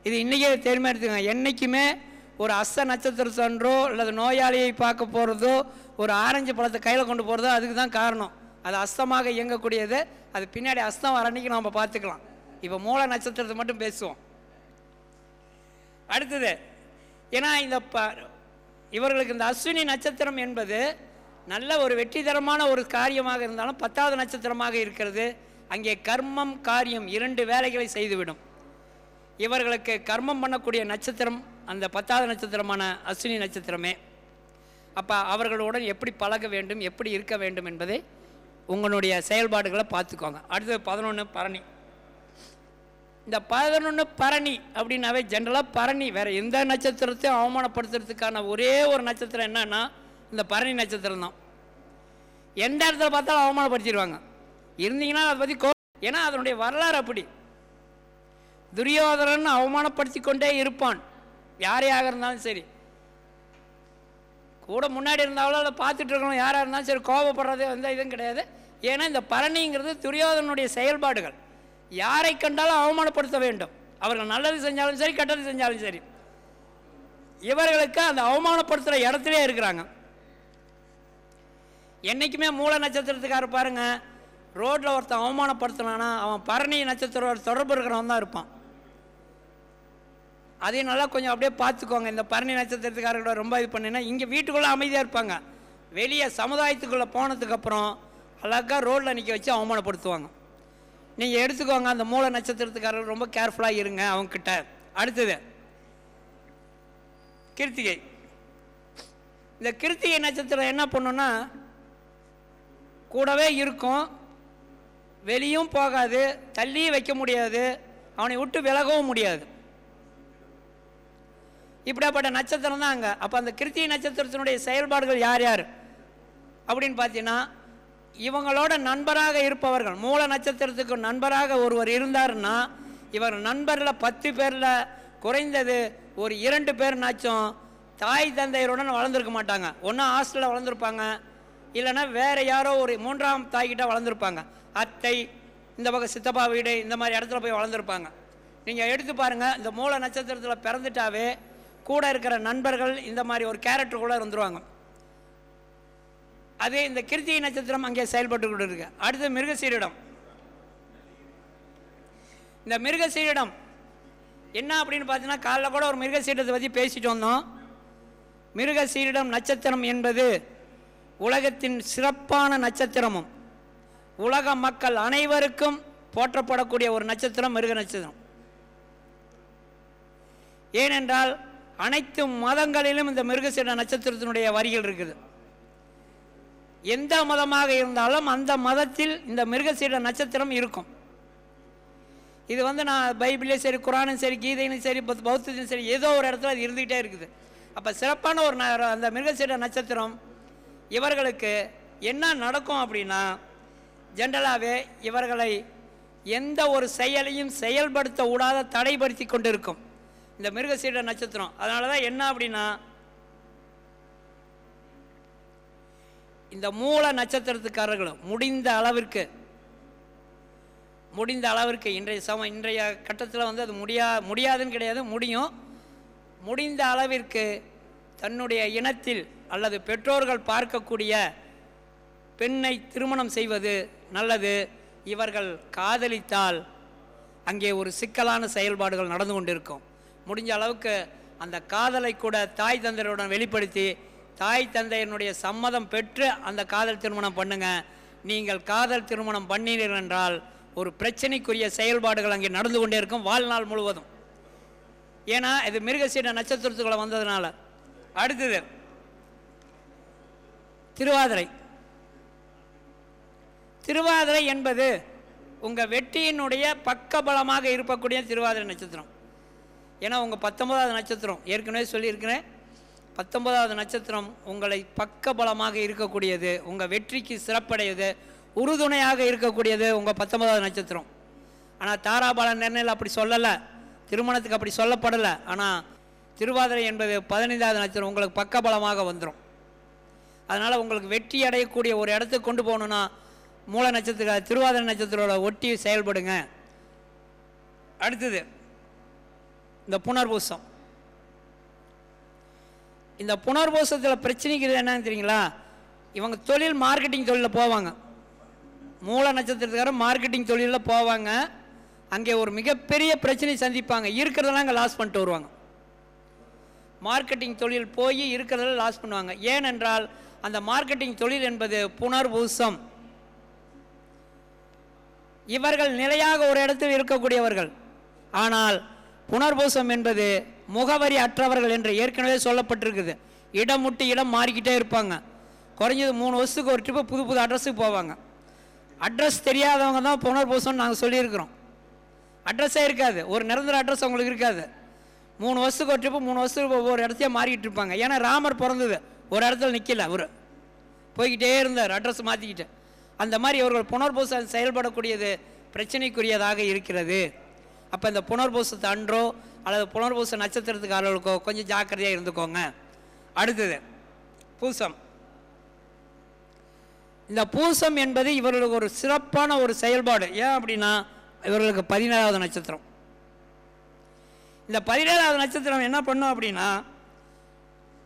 இது இன்றைக்கே தெரிமாடுத்துங்க என்றைக்குமே ஒரு அஸ்த நட்சத்திர சான்றோ அல்லது நோயாளியை பார்க்க போகிறதோ ஒரு ஆரஞ்சு பழத்தை கையில் கொண்டு போகிறதோ அதுக்கு தான் காரணம் அது அஸ்தமாக இயங்கக்கூடியது அது பின்னாடி அஸ்தம் வர அன்னைக்கு நம்ம பார்த்துக்கலாம் இப்போ மூல நட்சத்திரத்தை மட்டும் பேசுவோம் அடுத்தது ஏன்னா இந்த ப இவர்களுக்கு இந்த அஸ்வினி நட்சத்திரம் என்பது நல்ல ஒரு வெற்றிதரமான ஒரு காரியமாக இருந்தாலும் பத்தாவது நட்சத்திரமாக இருக்கிறது அங்கே கர்மம் காரியம் இரண்டு வேலைகளை செய்துவிடும் இவர்களுக்கு கர்மம் பண்ணக்கூடிய நட்சத்திரம் அந்த பத்தாவது நட்சத்திரமான அஸ்வினி நட்சத்திரமே அப்போ அவர்களுடன் எப்படி பழக வேண்டும் எப்படி இருக்க வேண்டும் என்பதை உங்களுடைய செயல்பாடுகளை பார்த்துக்கோங்க அடுத்தது பதினொன்று பரணி இந்த பதினொன்று பரணி அப்படின்னாவே ஜென்ரலாக பரணி வேறு எந்த நட்சத்திரத்தையும் அவமானப்படுத்துறதுக்கான ஒரே ஒரு நட்சத்திரம் என்னன்னா இந்த பரணி நட்சத்திரம் தான் எந்த இடத்துல பார்த்தாலும் அவமானப்படுத்திடுவாங்க இருந்தீங்கன்னா அதை பற்றி கோ ஏன்னா அதனுடைய வரலாறு அப்படி துரியோதனன் அவமானப்படுத்தி கொண்டே இருப்பான் யாரையாக இருந்தாலும் சரி கூட முன்னாடி இருந்தாலும் அதை பார்த்துட்டு இருக்கணும் யாராக இருந்தாலும் சரி கோபப்படுறதே வந்து இதுவும் கிடையாது ஏன்னா இந்த பரணிங்கிறது துரியோதனுடைய செயல்பாடுகள் யாரை கண்டாலும் அவமானப்படுத்த வேண்டும் அவர்கள் நல்லது செஞ்சாலும் சரி கெட்டது செஞ்சாலும் சரி இவர்களுக்கு அந்த அவமானப்படுத்துகிற இடத்துலே இருக்கிறாங்க என்றைக்குமே மூல நட்சத்திரத்துக்கார பாருங்கள் ரோட்டில் ஒருத்தன் அவமானப்படுத்தினானா அவன் பரணி நட்சத்திரம் தொடர்பு இருக்கிறவன் தான் இருப்பான் அதையும் நல்லா கொஞ்சம் அப்படியே பார்த்துக்கோங்க இந்த பரணி நட்சத்திரத்துக்காரர்களோட ரொம்ப இது பண்ணினா இங்கே வீட்டுக்குள்ளே அமைதியாக இருப்பாங்க வெளியே சமுதாயத்துக்குள்ளே போனதுக்கப்புறம் அழகாக ரோட்டில் நிற்க வச்சு அவமானப்படுத்துவாங்க நீங்கள் எடுத்துக்கோங்க அந்த மூல நட்சத்திரத்துக்காரர்கள் ரொம்ப கேர்ஃபுல்லாக இருங்க அவங்கக்கிட்ட அடுத்தது கிருத்திகை இந்த கிருத்திகை நட்சத்திரம் என்ன பண்ணுன்னா கூடவே இருக்கும் வெளியும் போகாது தள்ளியும் வைக்க முடியாது அவனை விட்டு விலகவும் முடியாது இப்படியாப்பட்ட நட்சத்திரம் தான் அங்கே அப்போ அந்த கிருத்திய நட்சத்திரத்தினுடைய செயல்பாடுகள் யார் யார் அப்படின்னு பார்த்தீங்கன்னா இவங்களோட நண்பராக இருப்பவர்கள் மூல நட்சத்திரத்துக்கு நண்பராக ஒருவர் இருந்தார்னா இவர் நண்பரில் பத்து பேரில் குறைந்தது ஒரு இரண்டு பேர்னாச்சும் தாய் தந்தையருடன் வளர்ந்துருக்க மாட்டாங்க ஒன்றா ஹாஸ்டலில் வளர்ந்துருப்பாங்க இல்லைன்னா வேறு யாரோ ஒரு மூன்றாம் தாய்கிட்ட வளர்ந்துருப்பாங்க அத்தை இந்த பக்கம் சித்தப்பா வீடு இந்த மாதிரி இடத்துல போய் வளர்ந்துருப்பாங்க நீங்கள் எடுத்து பாருங்கள் இந்த மூல நட்சத்திரத்தில் பிறந்துட்டாவே கூட இருக்கிற நண்பர்கள் இந்த மாதிரி ஒரு கேரக்டர் கூட இருந்துருவாங்க அதே இந்த கிருத்திகை நட்சத்திரம் அங்கே செயல்பட்டு கொண்டு இருக்கு அடுத்து மிருகசீரிடம் இந்த மிருகசீரிடம் என்ன அப்படின்னு பார்த்தீங்கன்னா காலைல கூட ஒரு சீரத்தை பற்றி பேசிட்டு வந்தோம் மிருகசீரிடம் நட்சத்திரம் என்பது உலகத்தின் சிறப்பான நட்சத்திரமும் உலக மக்கள் அனைவருக்கும் போற்றப்படக்கூடிய ஒரு நட்சத்திரம் மிருக நட்சத்திரம் ஏனென்றால் அனைத்து மதங்களிலும் இந்த மிருகசீன நட்சத்திரத்தினுடைய வரிகள் இருக்குது எந்த மதமாக இருந்தாலும் அந்த மதத்தில் இந்த மிருகசீன நட்சத்திரம் இருக்கும் இது வந்து நான் பைபிளையும் சரி குரானும் சரி கீதையிலும் சரி பௌத்தத்தையும் சரி ஏதோ ஒரு இடத்துல அது இருந்துகிட்டே இருக்குது அப்போ சிறப்பான ஒரு அந்த மிருகசீன நட்சத்திரம் இவர்களுக்கு என்ன நடக்கும் அப்படின்னா ஜென்ரலாகவே இவர்களை எந்த ஒரு செயலையும் செயல்படுத்த விடாத தடைப்படுத்தி கொண்டிருக்கும் இந்த மிருகசீட நட்சத்திரம் அதனால தான் என்ன அப்படின்னா இந்த மூல நட்சத்திரத்துக்காரர்களும் முடிந்த அளவிற்கு முடிந்த அளவிற்கு இன்றைய சம இன்றைய கட்டத்தில் வந்து அது முடியா முடியாதுன்னு கிடையாது முடியும் முடிந்த அளவிற்கு தன்னுடைய இனத்தில் அல்லது பெற்றோர்கள் பார்க்கக்கூடிய பெண்ணை திருமணம் செய்வது நல்லது இவர்கள் காதலித்தால் அங்கே ஒரு சிக்கலான செயல்பாடுகள் நடந்து கொண்டிருக்கும் முடிஞ்ச அளவுக்கு அந்த காதலை கூட தாய் தந்தையருடன் வெளிப்படுத்தி தாய் தந்தையினுடைய சம்மதம் பெற்று அந்த காதல் திருமணம் பண்ணுங்க நீங்கள் காதல் திருமணம் பண்ணீர்கள் என்றால் ஒரு பிரச்சனைக்குரிய செயல்பாடுகள் அங்கே நடந்து கொண்டே இருக்கும் வாழ்நாள் முழுவதும் ஏன்னா இது மிருகசீட நட்சத்திரத்துக்குள்ளே வந்ததுனால அடுத்தது திருவாதிரை திருவாதிரை என்பது உங்கள் வெற்றியினுடைய பக்கபலமாக இருக்கக்கூடிய திருவாதிரை நட்சத்திரம் ஏன்னா உங்கள் பத்தொன்பதாவது நட்சத்திரம் ஏற்கனவே சொல்லியிருக்கிறேன் பத்தொன்பதாவது நட்சத்திரம் உங்களை பக்க பலமாக இருக்கக்கூடியது உங்கள் வெற்றிக்கு சிறப்படையது உறுதுணையாக இருக்கக்கூடியது உங்கள் பத்தொன்பதாவது நட்சத்திரம் ஆனால் தாராபால நிர்ணயில் அப்படி சொல்லலை திருமணத்துக்கு அப்படி சொல்லப்படலை ஆனால் திருவாதிரை என்பது பதினைந்தாவது நட்சத்திரம் உங்களுக்கு பக்க பலமாக வந்துடும் அதனால் உங்களுக்கு வெற்றி அடையக்கூடிய ஒரு இடத்துக்கு கொண்டு போகணுன்னா மூல நட்சத்திர திருவாதிரை நட்சத்திரோட ஒட்டி செயல்படுங்க அடுத்தது இந்த புனர்பூசம் இந்த புனர்பூசத்தில் பிரச்சனைக்கு என்னன்னு தெரியுங்களா இவங்க தொழில் மார்க்கெட்டிங் தொழிலில் போவாங்க மூல நட்சத்திரத்துக்கார மார்க்கெட்டிங் தொழிலில் போவாங்க அங்கே ஒரு மிகப்பெரிய பிரச்சனை சந்திப்பாங்க இருக்கிறதெல்லாம் அங்கே லாஸ் பண்ணிட்டு வருவாங்க மார்க்கெட்டிங் தொழில் போய் இருக்கிறதெல்லாம் லாஸ் பண்ணுவாங்க ஏனென்றால் அந்த மார்க்கெட்டிங் தொழில் என்பது புனர்பூசம் இவர்கள் நிலையாக ஒரு இடத்தில் இருக்கக்கூடியவர்கள் ஆனால் புனர்பூசம் என்பது முகவரி அற்றவர்கள் என்று ஏற்கனவே சொல்லப்பட்டிருக்குது இடம் முட்டு இடம் மாறிக்கிட்டே இருப்பாங்க குறைஞ்சது மூணு வருஷத்துக்கு ஒரு ட்ரிப்பு புது புது அட்ரஸுக்கு போவாங்க அட்ரஸ் தெரியாதவங்க தான் புனர்பூசம்னு நாங்கள் சொல்லியிருக்கிறோம் அட்ரஸே இருக்காது ஒரு நிரந்தர அட்ரஸ் அவங்களுக்கு இருக்காது மூணு வருஷத்துக்கு ஒரு ட்ரிப்பு மூணு வருஷத்துக்கு ஒவ்வொரு இடத்தையே மாறிக்கிட்டு இருப்பாங்க ஏன்னா ராமர் பிறந்தது ஒரு இடத்துல நிற்கல அவர் போய்கிட்டே இருந்தார் அட்ரஸ் மாற்றிக்கிட்டு அந்த மாதிரி அவர்கள் புனர்பூசம் செயல்படக்கூடியது பிரச்சனைக்குரியதாக இருக்கிறது அப்போ இந்த புனர்பூசத்து அன்றோ அல்லது புனர்பூச நட்சத்திரத்துக்காரர்களுக்கோ கொஞ்சம் ஜாக்கிரதையாக இருந்துக்கோங்க அடுத்தது பூசம் இந்த பூசம் என்பது இவர்களுக்கு ஒரு சிறப்பான ஒரு செயல்பாடு ஏன் அப்படின்னா இவர்களுக்கு பதினேழாவது நட்சத்திரம் இந்த பதினேழாவது நட்சத்திரம் என்ன பண்ணும் அப்படின்னா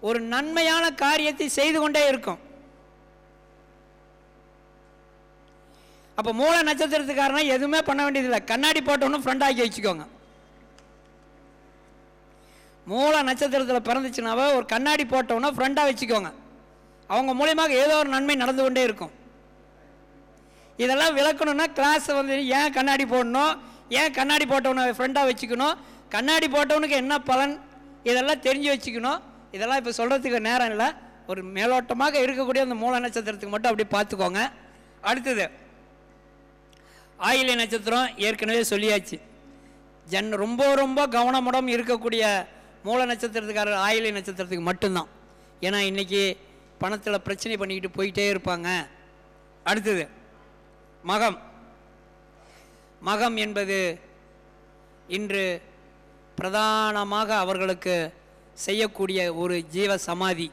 ஒரு நன்மையான காரியத்தை செய்து கொண்டே இருக்கும் அப்போ மூல நட்சத்திரத்துக்காரன எதுவுமே பண்ண வேண்டியதில்லை கண்ணாடி போட்டவனும் ஃப்ரெண்ட் ஆகி வச்சுக்கோங்க மூல நட்சத்திரத்தில் பிறந்துச்சுனாவே ஒரு கண்ணாடி போட்டவனா ஃப்ரெண்டாக வச்சுக்கோங்க அவங்க மூலியமாக ஏதோ ஒரு நன்மை நடந்து கொண்டே இருக்கும் இதெல்லாம் விளக்கணும்னா கிளாஸ் வந்து ஏன் கண்ணாடி போடணும் ஏன் கண்ணாடி போட்டவனை ஃப்ரெண்டாக வச்சுக்கணும் கண்ணாடி போட்டவனுக்கு என்ன பலன் இதெல்லாம் தெரிஞ்சு வச்சுக்கணும் இதெல்லாம் இப்போ சொல்கிறதுக்கு நேரம் இல்லை ஒரு மேலோட்டமாக இருக்கக்கூடிய அந்த மூல நட்சத்திரத்துக்கு மட்டும் அப்படி பார்த்துக்கோங்க அடுத்தது ஆயில்ய நட்சத்திரம் ஏற்கனவே சொல்லியாச்சு ஜன் ரொம்ப ரொம்ப கவனமுடன் இருக்கக்கூடிய மூல நட்சத்திரத்துக்காரர் ஆயிலை நட்சத்திரத்துக்கு மட்டும்தான் ஏன்னா இன்றைக்கி பணத்தில் பிரச்சனை பண்ணிக்கிட்டு போயிட்டே இருப்பாங்க அடுத்தது மகம் மகம் என்பது இன்று பிரதானமாக அவர்களுக்கு செய்யக்கூடிய ஒரு ஜீவ சமாதி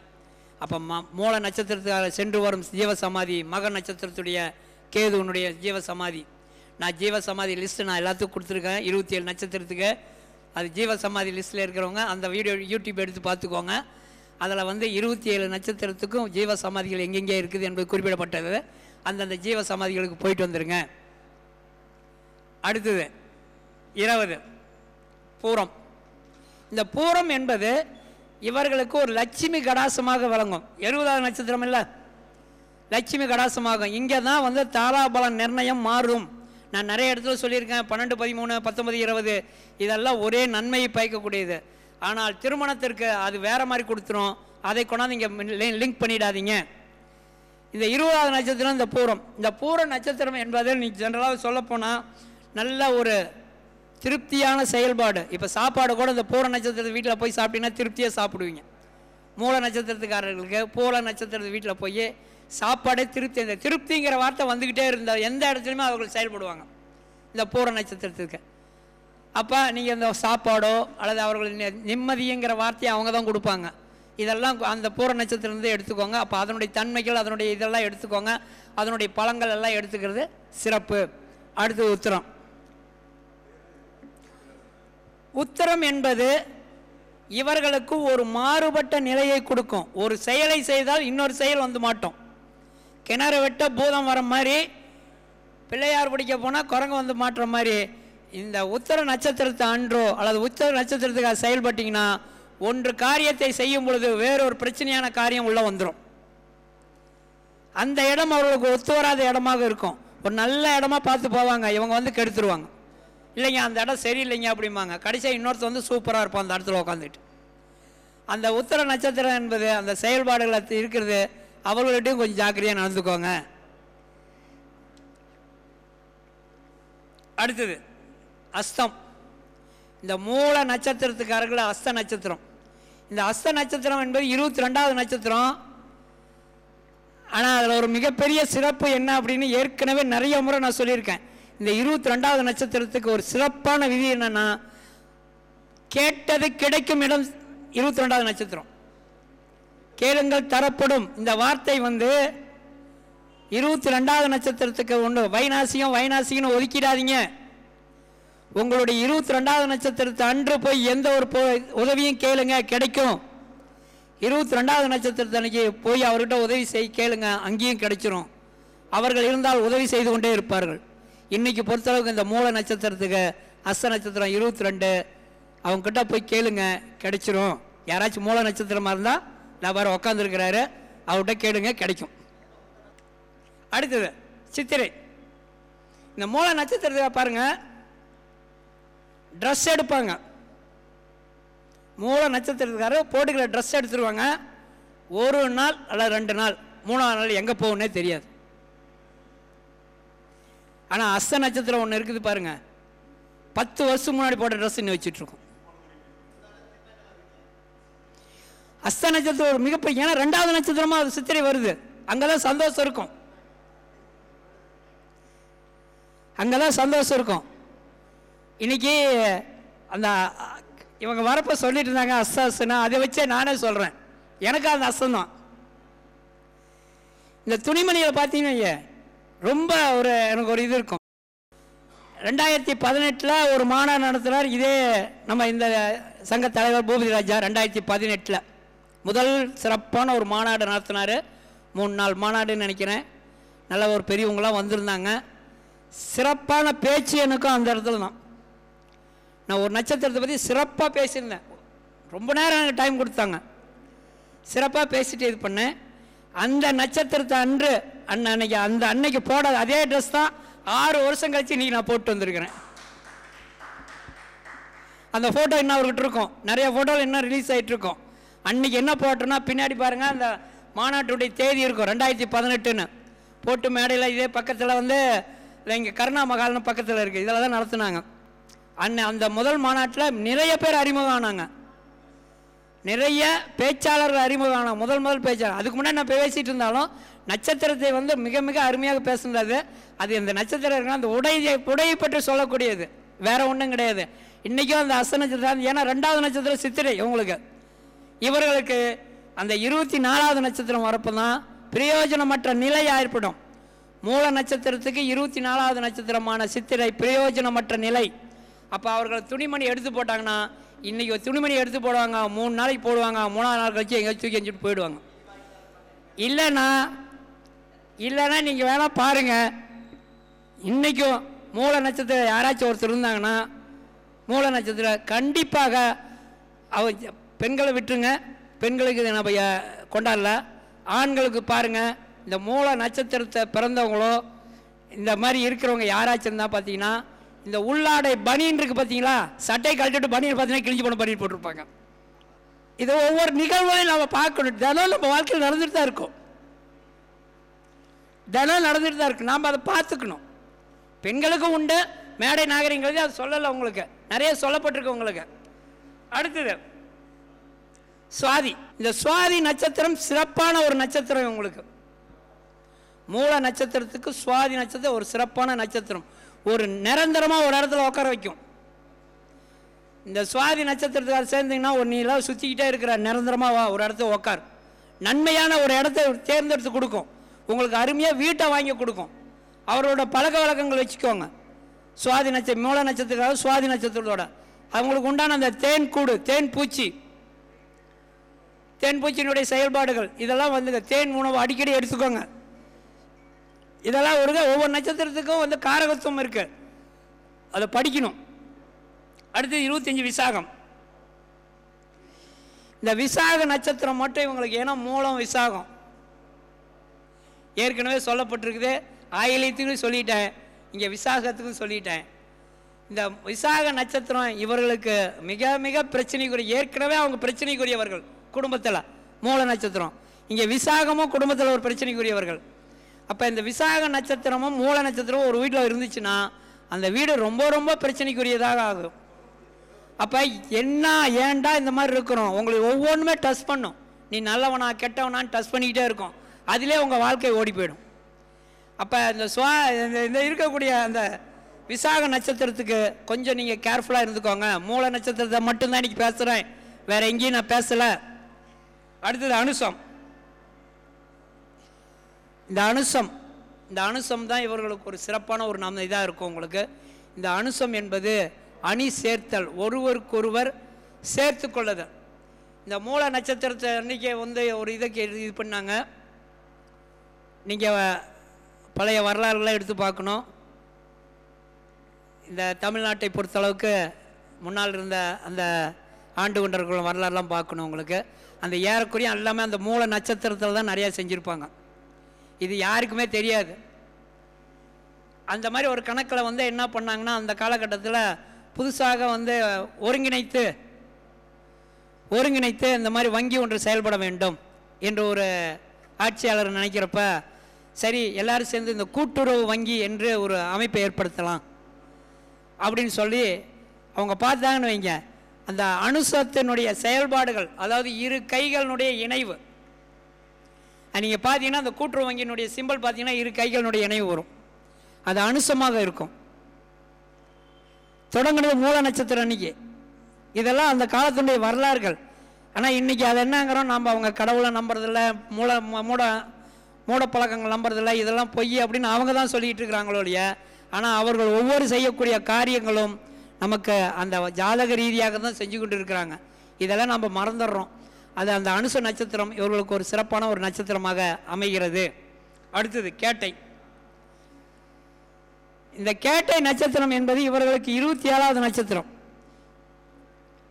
அப்போ ம மூல நட்சத்திரத்துக்காக சென்று வரும் ஜீவ சமாதி மக நட்சத்திரத்துடைய கேதுவனுடைய ஜீவ சமாதி நான் ஜீவ சமாதி லிஸ்ட்டு நான் எல்லாத்துக்கும் கொடுத்துருக்கேன் இருபத்தி ஏழு நட்சத்திரத்துக்கு அது ஜீவ சமாதி லிஸ்ட்டில் இருக்கிறவங்க அந்த வீடியோ யூடியூப் எடுத்து பார்த்துக்கோங்க அதில் வந்து இருபத்தி ஏழு நட்சத்திரத்துக்கும் ஜீவ சமாதிகள் எங்கெங்கே இருக்குது என்பது குறிப்பிடப்பட்டது அந்தந்த ஜீவ சமாதிகளுக்கு போயிட்டு வந்துடுங்க அடுத்தது இருபது பூரம் இந்த பூரம் என்பது இவர்களுக்கு ஒரு லட்சுமி கடாசமாக விளங்கும் எழுபதாவது நட்சத்திரம் இல்லை லட்சுமி கடாசமாகும் இங்கே தான் வந்து தாராபலம் நிர்ணயம் மாறும் நான் நிறைய இடத்துல சொல்லியிருக்கேன் பன்னெண்டு பதிமூணு பத்தொன்பது இருபது இதெல்லாம் ஒரே நன்மையை பயக்கக்கூடியது ஆனால் திருமணத்திற்கு அது வேறு மாதிரி கொடுத்துரும் அதை கொண்டாந்து இங்கே லிங்க் பண்ணிடாதீங்க இந்த இருபதாவது நட்சத்திரம் இந்த பூரம் இந்த பூர நட்சத்திரம் என்பது நீ ஜென்ரலாக சொல்லப்போனால் நல்ல ஒரு திருப்தியான செயல்பாடு இப்போ சாப்பாடு கூட இந்த பூர நட்சத்திரத்தை வீட்டில் போய் சாப்பிட்டீங்கன்னா திருப்தியாக சாப்பிடுவீங்க மூல நட்சத்திரத்துக்காரர்களுக்கு பூல நட்சத்திரத்தை வீட்டில் போய் சாப்பாடே திருப்தி இந்த திருப்திங்கிற வார்த்தை வந்துக்கிட்டே இருந்தால் எந்த இடத்துலையுமே அவர்கள் செயல்படுவாங்க இந்த பூர நட்சத்திரத்துக்கு அப்போ நீங்கள் இந்த சாப்பாடோ அல்லது அவர்கள் நிம்மதிங்கிற வார்த்தையை அவங்க தான் கொடுப்பாங்க இதெல்லாம் அந்த பூர நட்சத்திரத்தை எடுத்துக்கோங்க அப்போ அதனுடைய தன்மைகள் அதனுடைய இதெல்லாம் எடுத்துக்கோங்க அதனுடைய பழங்கள் எல்லாம் எடுத்துக்கிறது சிறப்பு அடுத்து உத்தரம் உத்தரம் என்பது இவர்களுக்கு ஒரு மாறுபட்ட நிலையை கொடுக்கும் ஒரு செயலை செய்தால் இன்னொரு செயல் வந்து மாட்டோம் கிணறு வெட்ட பூதம் வர மாதிரி பிள்ளையார் பிடிக்க போனால் குரங்கு வந்து மாட்டுற மாதிரி இந்த உத்தர நட்சத்திரத்தை அன்றோ அல்லது உத்தர நட்சத்திரத்துக்காக செயல்பட்டிங்கன்னா ஒன்று காரியத்தை செய்யும் பொழுது வேறொரு பிரச்சனையான காரியம் உள்ளே வந்துடும் அந்த இடம் அவர்களுக்கு ஒத்து வராத இடமாக இருக்கும் ஒரு நல்ல இடமா பார்த்து போவாங்க இவங்க வந்து கெடுத்துருவாங்க இல்லைங்க அந்த இடம் சரியில்லைங்க அப்படிம்பாங்க கடைசியாக இன்னொருத்த வந்து சூப்பராக இருப்போம் அந்த இடத்துல உட்காந்துட்டு அந்த உத்தர நட்சத்திரம் என்பது அந்த செயல்பாடுகளை இருக்கிறது அவர்கள்ட்டையும் கொஞ்சம் ஜாக்கிரதையாக நடந்துக்கோங்க அடுத்தது அஸ்தம் இந்த மூல நட்சத்திரத்துக்காரர்கள் அஸ்த நட்சத்திரம் இந்த அஸ்த நட்சத்திரம் என்பது இருபத்தி ரெண்டாவது நட்சத்திரம் ஆனால் அதில் ஒரு மிகப்பெரிய சிறப்பு என்ன அப்படின்னு ஏற்கனவே நிறைய முறை நான் சொல்லியிருக்கேன் இந்த இருபத்தி ரெண்டாவது நட்சத்திரத்துக்கு ஒரு சிறப்பான விதி என்னென்னா கேட்டது கிடைக்கும் இடம் இருபத்தி ரெண்டாவது நட்சத்திரம் கேளுங்கள் தரப்படும் இந்த வார்த்தை வந்து இருபத்தி ரெண்டாவது நட்சத்திரத்துக்கு ஒன்று வைநாசியம் வைநாசிகன்னு ஒதுக்கிடாதீங்க உங்களுடைய இருபத்தி ரெண்டாவது நட்சத்திரத்தை அன்று போய் எந்த ஒரு உதவியும் கேளுங்க கிடைக்கும் இருபத்தி ரெண்டாவது நட்சத்திரத்தை அன்றைக்கி போய் அவர்கிட்ட உதவி செய் கேளுங்க அங்கேயும் கிடைச்சிரும் அவர்கள் இருந்தால் உதவி செய்து கொண்டே இருப்பார்கள் இன்றைக்கி பொறுத்தளவுக்கு இந்த மூல நட்சத்திரத்துக்கு அஸ்த நட்சத்திரம் இருபத்தி ரெண்டு அவங்க கிட்ட போய் கேளுங்க கிடைச்சிரும் யாராச்சும் மூல நட்சத்திரமாக இருந்தால் வியாபாரம் உட்காந்துருக்கிறாரு அவர்கிட்ட கேளுங்க கிடைக்கும் அடுத்தது சித்திரை இந்த மூல நட்சத்திரத்தை பாருங்கள் ட்ரெஸ் எடுப்பாங்க மூல நட்சத்திரத்துக்காரர் போட்டுக்கிற ட்ரெஸ் எடுத்துருவாங்க ஒரு நாள் அல்ல ரெண்டு நாள் மூணாவது நாள் எங்கே போகணுன்னே தெரியாது ஆனால் அஸ்த நட்சத்திரம் ஒன்று இருக்குது பாருங்கள் பத்து வருஷம் முன்னாடி போட்ட ட்ரெஸ் இன்னும் வச்சுட்ருக்கோம் அஸ்த நட்சத்திரம் ஒரு மிகப்பெரிய ஏன்னா ரெண்டாவது நட்சத்திரமா அது சித்திரை வருது அங்கதான் சந்தோஷம் இருக்கும் அங்கதான் சந்தோஷம் இருக்கும் இன்னைக்கு அந்த இவங்க வரப்ப சொல்லிட்டு இருந்தாங்க அஸ்தாஸ்னா அதை வச்சே நானே சொல்கிறேன் எனக்கு அந்த அஸ்தந்தான் இந்த துணிமணியில் பார்த்தீங்கன்னா ரொம்ப ஒரு எனக்கு ஒரு இது இருக்கும் ரெண்டாயிரத்தி பதினெட்டில் ஒரு மாநாடு நடத்துகிறார் இதே நம்ம இந்த சங்க தலைவர் பூபதி ராஜா ரெண்டாயிரத்தி பதினெட்டில் முதல் சிறப்பான ஒரு மாநாடு நடத்தினார் மூணு நாள் மாநாடுன்னு நினைக்கிறேன் நல்ல ஒரு பெரியவங்களாம் வந்திருந்தாங்க சிறப்பான பேச்சு எனக்கும் அந்த இடத்துல தான் நான் ஒரு நட்சத்திரத்தை பற்றி சிறப்பாக பேசியிருந்தேன் ரொம்ப நேரம் எனக்கு டைம் கொடுத்தாங்க சிறப்பாக பேசிட்டு இது பண்ணேன் அந்த நட்சத்திரத்தை அன்று அண்ணன் அன்னைக்கு அந்த அன்னைக்கு போடாத அதே ட்ரெஸ் தான் ஆறு வருஷம் கழித்து இன்றைக்கி நான் போட்டு வந்திருக்கிறேன் அந்த ஃபோட்டோ இன்னும் அவர்கிட்ட இருக்கும் நிறைய ஃபோட்டோவில் இன்னும் ரிலீஸ் ஆகிட்டு இருக்கோம் அன்னைக்கு என்ன போட்டோன்னா பின்னாடி பாருங்கள் அந்த மாநாட்டுடைய தேதி இருக்கும் ரெண்டாயிரத்தி பதினெட்டுன்னு போட்டு மேடையில் இதே பக்கத்தில் வந்து இங்கே கருணா மகால்னு பக்கத்தில் இருக்குது இதில் தான் நடத்துனாங்க அன்னை அந்த முதல் மாநாட்டில் நிறைய பேர் அறிமுகம் ஆனாங்க நிறைய பேச்சாளர்கள் அறிமுகம் ஆனாங்க முதல் முதல் பேச்சாளர் அதுக்கு முன்னாடி நான் பேசிகிட்டு இருந்தாலும் நட்சத்திரத்தை வந்து மிக மிக அருமையாக பேசுனது அது இந்த நட்சத்திரம் இருக்குன்னா அந்த உடையை உடையை பற்றி சொல்லக்கூடியது வேறு ஒன்றும் கிடையாது இன்றைக்கும் அந்த அச நட்சத்திரம் ஏன்னா ரெண்டாவது நட்சத்திரம் சித்திரை உங்களுக்கு இவர்களுக்கு அந்த இருபத்தி நாலாவது நட்சத்திரம் வரப்போ தான் பிரயோஜனமற்ற நிலை ஏற்படும் மூல நட்சத்திரத்துக்கு இருபத்தி நாலாவது நட்சத்திரமான சித்திரை பிரயோஜனமற்ற நிலை அப்போ அவர்கள் துணிமணி எடுத்து போட்டாங்கன்னா இன்றைக்கி ஒரு துணிமணி எடுத்து போடுவாங்க மூணு நாளைக்கு போடுவாங்க மூணாவது நாள் கழிச்சு எங்கேயாச்சும் தூக்கி எஞ்சிட்டு போயிடுவாங்க இல்லைன்னா இல்லைன்னா நீங்கள் வேணால் பாருங்கள் இன்றைக்கும் மூல நட்சத்திரம் யாராச்சும் ஒருத்தர் இருந்தாங்கன்னா மூல நட்சத்திரம் கண்டிப்பாக அவர் பெண்களை விட்டுருங்க பெண்களுக்கு இதை நம்ம கொண்டாடல ஆண்களுக்கு பாருங்கள் இந்த மூல நட்சத்திரத்தை பிறந்தவங்களோ இந்த மாதிரி இருக்கிறவங்க யாராச்சும் இருந்தால் பார்த்தீங்கன்னா இந்த உள்ளாடை பனின் இருக்குது பார்த்தீங்களா சட்டை கழட்டிட்டு பனியை பார்த்தீங்கன்னா கிழிஞ்சு போன பனின்னு போட்டிருப்பாங்க இது ஒவ்வொரு நிகழ்வுகளையும் நம்ம பார்க்கணும் தினம் நம்ம வாழ்க்கையில் நடந்துட்டு தான் இருக்கும் தினம் நடந்துட்டு தான் இருக்கும் நாம் அதை பார்த்துக்கணும் பெண்களுக்கும் உண்டு மேடை நாகரிகங்களுக்கு அது சொல்லலை உங்களுக்கு நிறைய சொல்லப்பட்டிருக்கு உங்களுக்கு அடுத்தது சுவாதி இந்த சுவாதி நட்சத்திரம் சிறப்பான ஒரு நட்சத்திரம் உங்களுக்கு மூல நட்சத்திரத்துக்கு சுவாதி நட்சத்திரம் ஒரு சிறப்பான நட்சத்திரம் ஒரு நிரந்தரமாக ஒரு இடத்துல உட்கார வைக்கும் இந்த சுவாதி நட்சத்திரத்துக்காக சேர்ந்தீங்கன்னா ஒரு நீலாம் சுற்றிக்கிட்டே இருக்கிற நிரந்தரமாக வா ஒரு இடத்த உட்கார் நன்மையான ஒரு இடத்த தேர்ந்தெடுத்து கொடுக்கும் உங்களுக்கு அருமையாக வீட்டை வாங்கி கொடுக்கும் அவரோட பழக்க வழக்கங்கள் வச்சுக்கோங்க சுவாதி நட்சத்திரம் மூல நட்சத்திரத்துக்காக சுவாதி நட்சத்திரத்தோட அவங்களுக்கு உண்டான அந்த தேன் கூடு தேன் பூச்சி தேன்பூச்சியினுடைய செயல்பாடுகள் இதெல்லாம் வந்துங்க தேன் உணவு அடிக்கடி எடுத்துக்கோங்க இதெல்லாம் ஒரு ஒவ்வொரு நட்சத்திரத்துக்கும் வந்து காரகத்துவம் இருக்குது அதை படிக்கணும் அடுத்து இருபத்தஞ்சி விசாகம் இந்த விசாக நட்சத்திரம் மட்டும் இவங்களுக்கு ஏன்னா மூலம் விசாகம் ஏற்கனவே சொல்லப்பட்டிருக்குது ஆயிலத்துக்கும் சொல்லிட்டேன் இங்கே விசாகத்துக்கும் சொல்லிட்டேன் இந்த விசாக நட்சத்திரம் இவர்களுக்கு மிக மிக பிரச்சனைக்குரிய ஏற்கனவே அவங்க பிரச்சனைக்குரியவர்கள் குடும்பத்தில் மூல நட்சத்திரம் இங்கே விசாகமும் குடும்பத்தில் ஒரு பிரச்சனைக்குரியவர்கள் அப்போ இந்த விசாக நட்சத்திரமும் மூல நட்சத்திரமும் ஒரு வீட்டில் இருந்துச்சுன்னா அந்த வீடு ரொம்ப ரொம்ப பிரச்சனைக்குரியதாக ஆகும் அப்போ என்ன ஏண்டா இந்த மாதிரி இருக்கிறோம் உங்களுக்கு ஒவ்வொன்றுமே டஸ் பண்ணும் நீ நல்லவனா கெட்டவனான்னு டஸ் பண்ணிக்கிட்டே இருக்கும் அதிலே உங்கள் வாழ்க்கை ஓடி போயிடும் அப்போ இந்த சுவா இந்த இந்த இருக்கக்கூடிய அந்த விசாக நட்சத்திரத்துக்கு கொஞ்சம் நீங்கள் கேர்ஃபுல்லாக இருந்துக்கோங்க மூல நட்சத்திரத்தை மட்டும்தான் இன்றைக்கி பேசுகிறேன் வேறு எங்கேயும் நான் பேசலை அடுத்தது அனுசம் இந்த அனுசம் இந்த அனுசம் தான் இவர்களுக்கு ஒரு சிறப்பான ஒரு நம்ம இதாக இருக்கும் உங்களுக்கு இந்த அனுசம் என்பது அணி சேர்த்தல் ஒருவருக்கொருவர் சேர்த்து கொள்ளது இந்த மூல நட்சத்திரத்தை அன்றைக்கி வந்து ஒரு இதை இது பண்ணாங்க நீங்கள் பழைய வரலாறுலாம் எடுத்து பார்க்கணும் இந்த தமிழ்நாட்டை பொறுத்தளவுக்கு முன்னால் இருந்த அந்த ஆண்டு கொண்டர்களும் வரலாறுலாம் பார்க்கணும் உங்களுக்கு அந்த ஏறக்குறையும் எல்லாமே அந்த மூல நட்சத்திரத்தில் தான் நிறையா செஞ்சுருப்பாங்க இது யாருக்குமே தெரியாது அந்த மாதிரி ஒரு கணக்கில் வந்து என்ன பண்ணாங்கன்னா அந்த காலகட்டத்தில் புதுசாக வந்து ஒருங்கிணைத்து ஒருங்கிணைத்து இந்த மாதிரி வங்கி ஒன்று செயல்பட வேண்டும் என்று ஒரு ஆட்சியாளர் நினைக்கிறப்ப சரி எல்லாரும் சேர்ந்து இந்த கூட்டுறவு வங்கி என்று ஒரு அமைப்பை ஏற்படுத்தலாம் அப்படின்னு சொல்லி அவங்க பார்த்தாங்கன்னு வைங்க அந்த அணுசத்தினுடைய செயல்பாடுகள் அதாவது இரு கைகளினுடைய இணைவு நீங்கள் பார்த்தீங்கன்னா அந்த கூட்டுறவு வங்கியினுடைய சிம்பிள் பார்த்தீங்கன்னா இரு கைகளினுடைய இணைவு வரும் அது அனுசமாக இருக்கும் தொடங்கினது மூல நட்சத்திரம் அன்னைக்கு இதெல்லாம் அந்த காலத்தினுடைய வரலாறுகள் ஆனால் இன்னைக்கு அதை என்னங்கிறோம் நம்ம அவங்க கடவுளை நம்புறதில்ல மூல மூட மூட பழக்கங்கள் நம்புறதில்ல இதெல்லாம் பொய் அப்படின்னு அவங்க தான் சொல்லிக்கிட்டு இருக்கிறாங்களோ இல்லையா ஆனால் அவர்கள் ஒவ்வொரு செய்யக்கூடிய காரியங்களும் நமக்கு அந்த ஜாதக ரீதியாக தான் செஞ்சு கொண்டு இருக்கிறாங்க இதெல்லாம் நம்ம மறந்துடுறோம் அது அந்த அனுச நட்சத்திரம் இவர்களுக்கு ஒரு சிறப்பான ஒரு நட்சத்திரமாக அமைகிறது அடுத்தது கேட்டை இந்த கேட்டை நட்சத்திரம் என்பது இவர்களுக்கு இருபத்தி ஏழாவது நட்சத்திரம்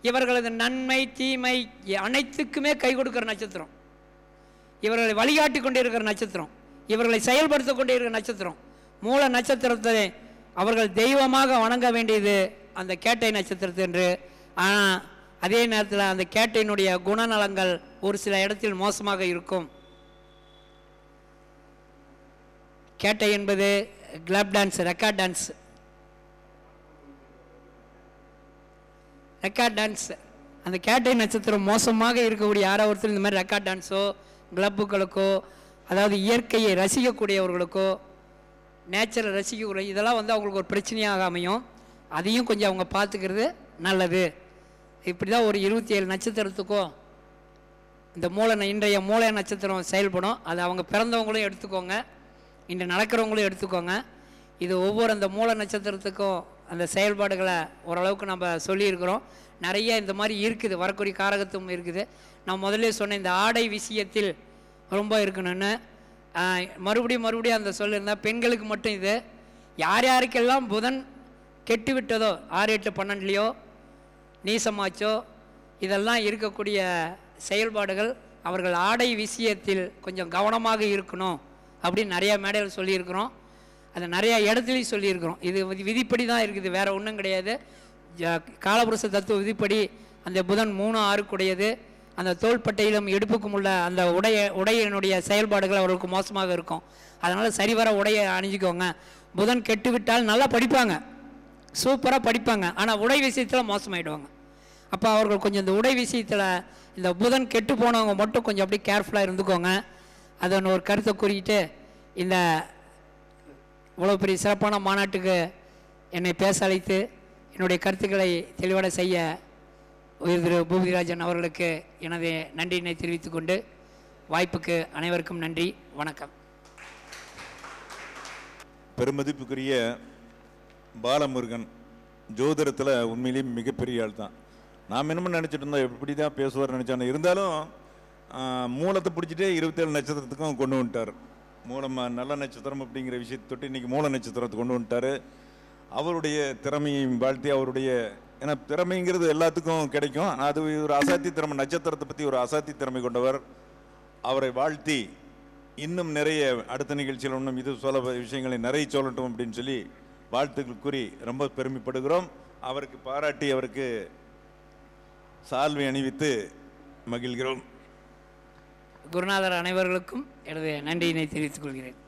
இவர்களது நன்மை தீமை அனைத்துக்குமே கை கொடுக்கிற நட்சத்திரம் இவர்களை வழிகாட்டி கொண்டே இருக்கிற நட்சத்திரம் இவர்களை செயல்படுத்த கொண்டே இருக்கிற நட்சத்திரம் மூல நட்சத்திரத்தை அவர்கள் தெய்வமாக வணங்க வேண்டியது அந்த கேட்டை என்று ஆனால் அதே நேரத்தில் அந்த கேட்டையினுடைய குணநலங்கள் ஒரு சில இடத்தில் மோசமாக இருக்கும் கேட்டை என்பது club dance record dance record dance அந்த கேட்டை நட்சத்திரம் மோசமாக இருக்கக்கூடிய யாரோ ஒருத்தர் இந்த மாதிரி ரெக்கார்ட் டான்ஸோ கிளப்புகளுக்கோ அதாவது இயற்கையை ரசிக்கக்கூடியவர்களுக்கோ நேச்சரை ரசிக்கக்கூடிய இதெல்லாம் வந்து அவங்களுக்கு ஒரு பிரச்சனையாக அமையும் அதையும் கொஞ்சம் அவங்க பார்த்துக்கிறது நல்லது இப்படி தான் ஒரு இருபத்தி ஏழு நட்சத்திரத்துக்கும் இந்த மூளை இன்றைய மூளை நட்சத்திரம் செயல்படும் அது அவங்க பிறந்தவங்களும் எடுத்துக்கோங்க இன்று நடக்கிறவங்களும் எடுத்துக்கோங்க இது ஒவ்வொரு அந்த மூளை நட்சத்திரத்துக்கும் அந்த செயல்பாடுகளை ஓரளவுக்கு நம்ம சொல்லியிருக்கிறோம் நிறைய இந்த மாதிரி இருக்குது வரக்கூடிய காரகத்தும் இருக்குது நான் முதல்ல சொன்ன இந்த ஆடை விஷயத்தில் ரொம்ப இருக்கணும்னு மறுபடியும் மறுபடியும் அந்த சொல்லியிருந்தால் பெண்களுக்கு மட்டும் இது யார் யாருக்கெல்லாம் புதன் கெட்டுவிட்டதோ ஆறு எட்டு பன்னெண்டுலேயோ நீசமாச்சோ இதெல்லாம் இருக்கக்கூடிய செயல்பாடுகள் அவர்கள் ஆடை விஷயத்தில் கொஞ்சம் கவனமாக இருக்கணும் அப்படின்னு நிறையா மேடைகள் சொல்லியிருக்கிறோம் அது நிறையா இடத்துலையும் சொல்லியிருக்கிறோம் இது விதிப்படி தான் இருக்குது வேறு ஒன்றும் கிடையாது காலபுருஷ தத்துவ விதிப்படி அந்த புதன் மூணு ஆறுக்குடையது அந்த தோள்பட்டையிலும் இடுப்புக்கும் உள்ள அந்த உடைய உடையினுடைய செயல்பாடுகள் அவர்களுக்கு மோசமாக இருக்கும் அதனால் சரிவர உடையை அணிஞ்சிக்கோங்க புதன் கெட்டுவிட்டால் நல்லா படிப்பாங்க சூப்பராக படிப்பாங்க ஆனால் உடை விஷயத்தில் மோசமாயிடுவாங்க அப்போ அவர்கள் கொஞ்சம் இந்த உடை விஷயத்தில் இந்த புதன் கெட்டு போனவங்க மட்டும் கொஞ்சம் அப்படியே கேர்ஃபுல்லாக இருந்துக்கோங்க அதை ஒன்று ஒரு கருத்தை கூறிக்கிட்டு இந்த இவ்வளோ பெரிய சிறப்பான மாநாட்டுக்கு என்னை பேச அழைத்து என்னுடைய கருத்துக்களை தெளிவட செய்ய உயர் திரு பூபதிராஜன் அவர்களுக்கு எனது நன்றியினை தெரிவித்துக்கொண்டு வாய்ப்புக்கு அனைவருக்கும் நன்றி வணக்கம் பெருமதிப்புக்குரிய பாலமுருகன் ஜோதிடத்தில் உண்மையிலேயும் மிகப்பெரிய ஆள் தான் நாம் என்னமோ நினச்சிட்டு இருந்தோம் எப்படி தான் பேசுவார் நினச்சோம் இருந்தாலும் மூலத்தை பிடிச்சிட்டே இருபத்தேழு நட்சத்திரத்துக்கும் கொண்டு வந்துட்டார் மூலம் நல்ல நட்சத்திரம் அப்படிங்கிற விஷயத்தை தொட்டு இன்றைக்கி மூல நட்சத்திரத்தை கொண்டு வந்துட்டார் அவருடைய திறமையும் வாழ்த்தி அவருடைய ஏன்னா திறமைங்கிறது எல்லாத்துக்கும் கிடைக்கும் அது ஒரு அசாத்தி திறமை நட்சத்திரத்தை பற்றி ஒரு அசாத்தி திறமை கொண்டவர் அவரை வாழ்த்தி இன்னும் நிறைய அடுத்த நிகழ்ச்சியில் இன்னும் இது சொல்ல விஷயங்களை நிறைய சொல்லட்டும் அப்படின்னு சொல்லி வாழ்த்துக்கள் கூறி ரொம்ப பெருமைப்படுகிறோம் அவருக்கு பாராட்டி அவருக்கு சால்வை அணிவித்து மகிழ்கிறோம் குருநாதர் அனைவர்களுக்கும் எனது நன்றியினை தெரிவித்துக் கொள்கிறேன்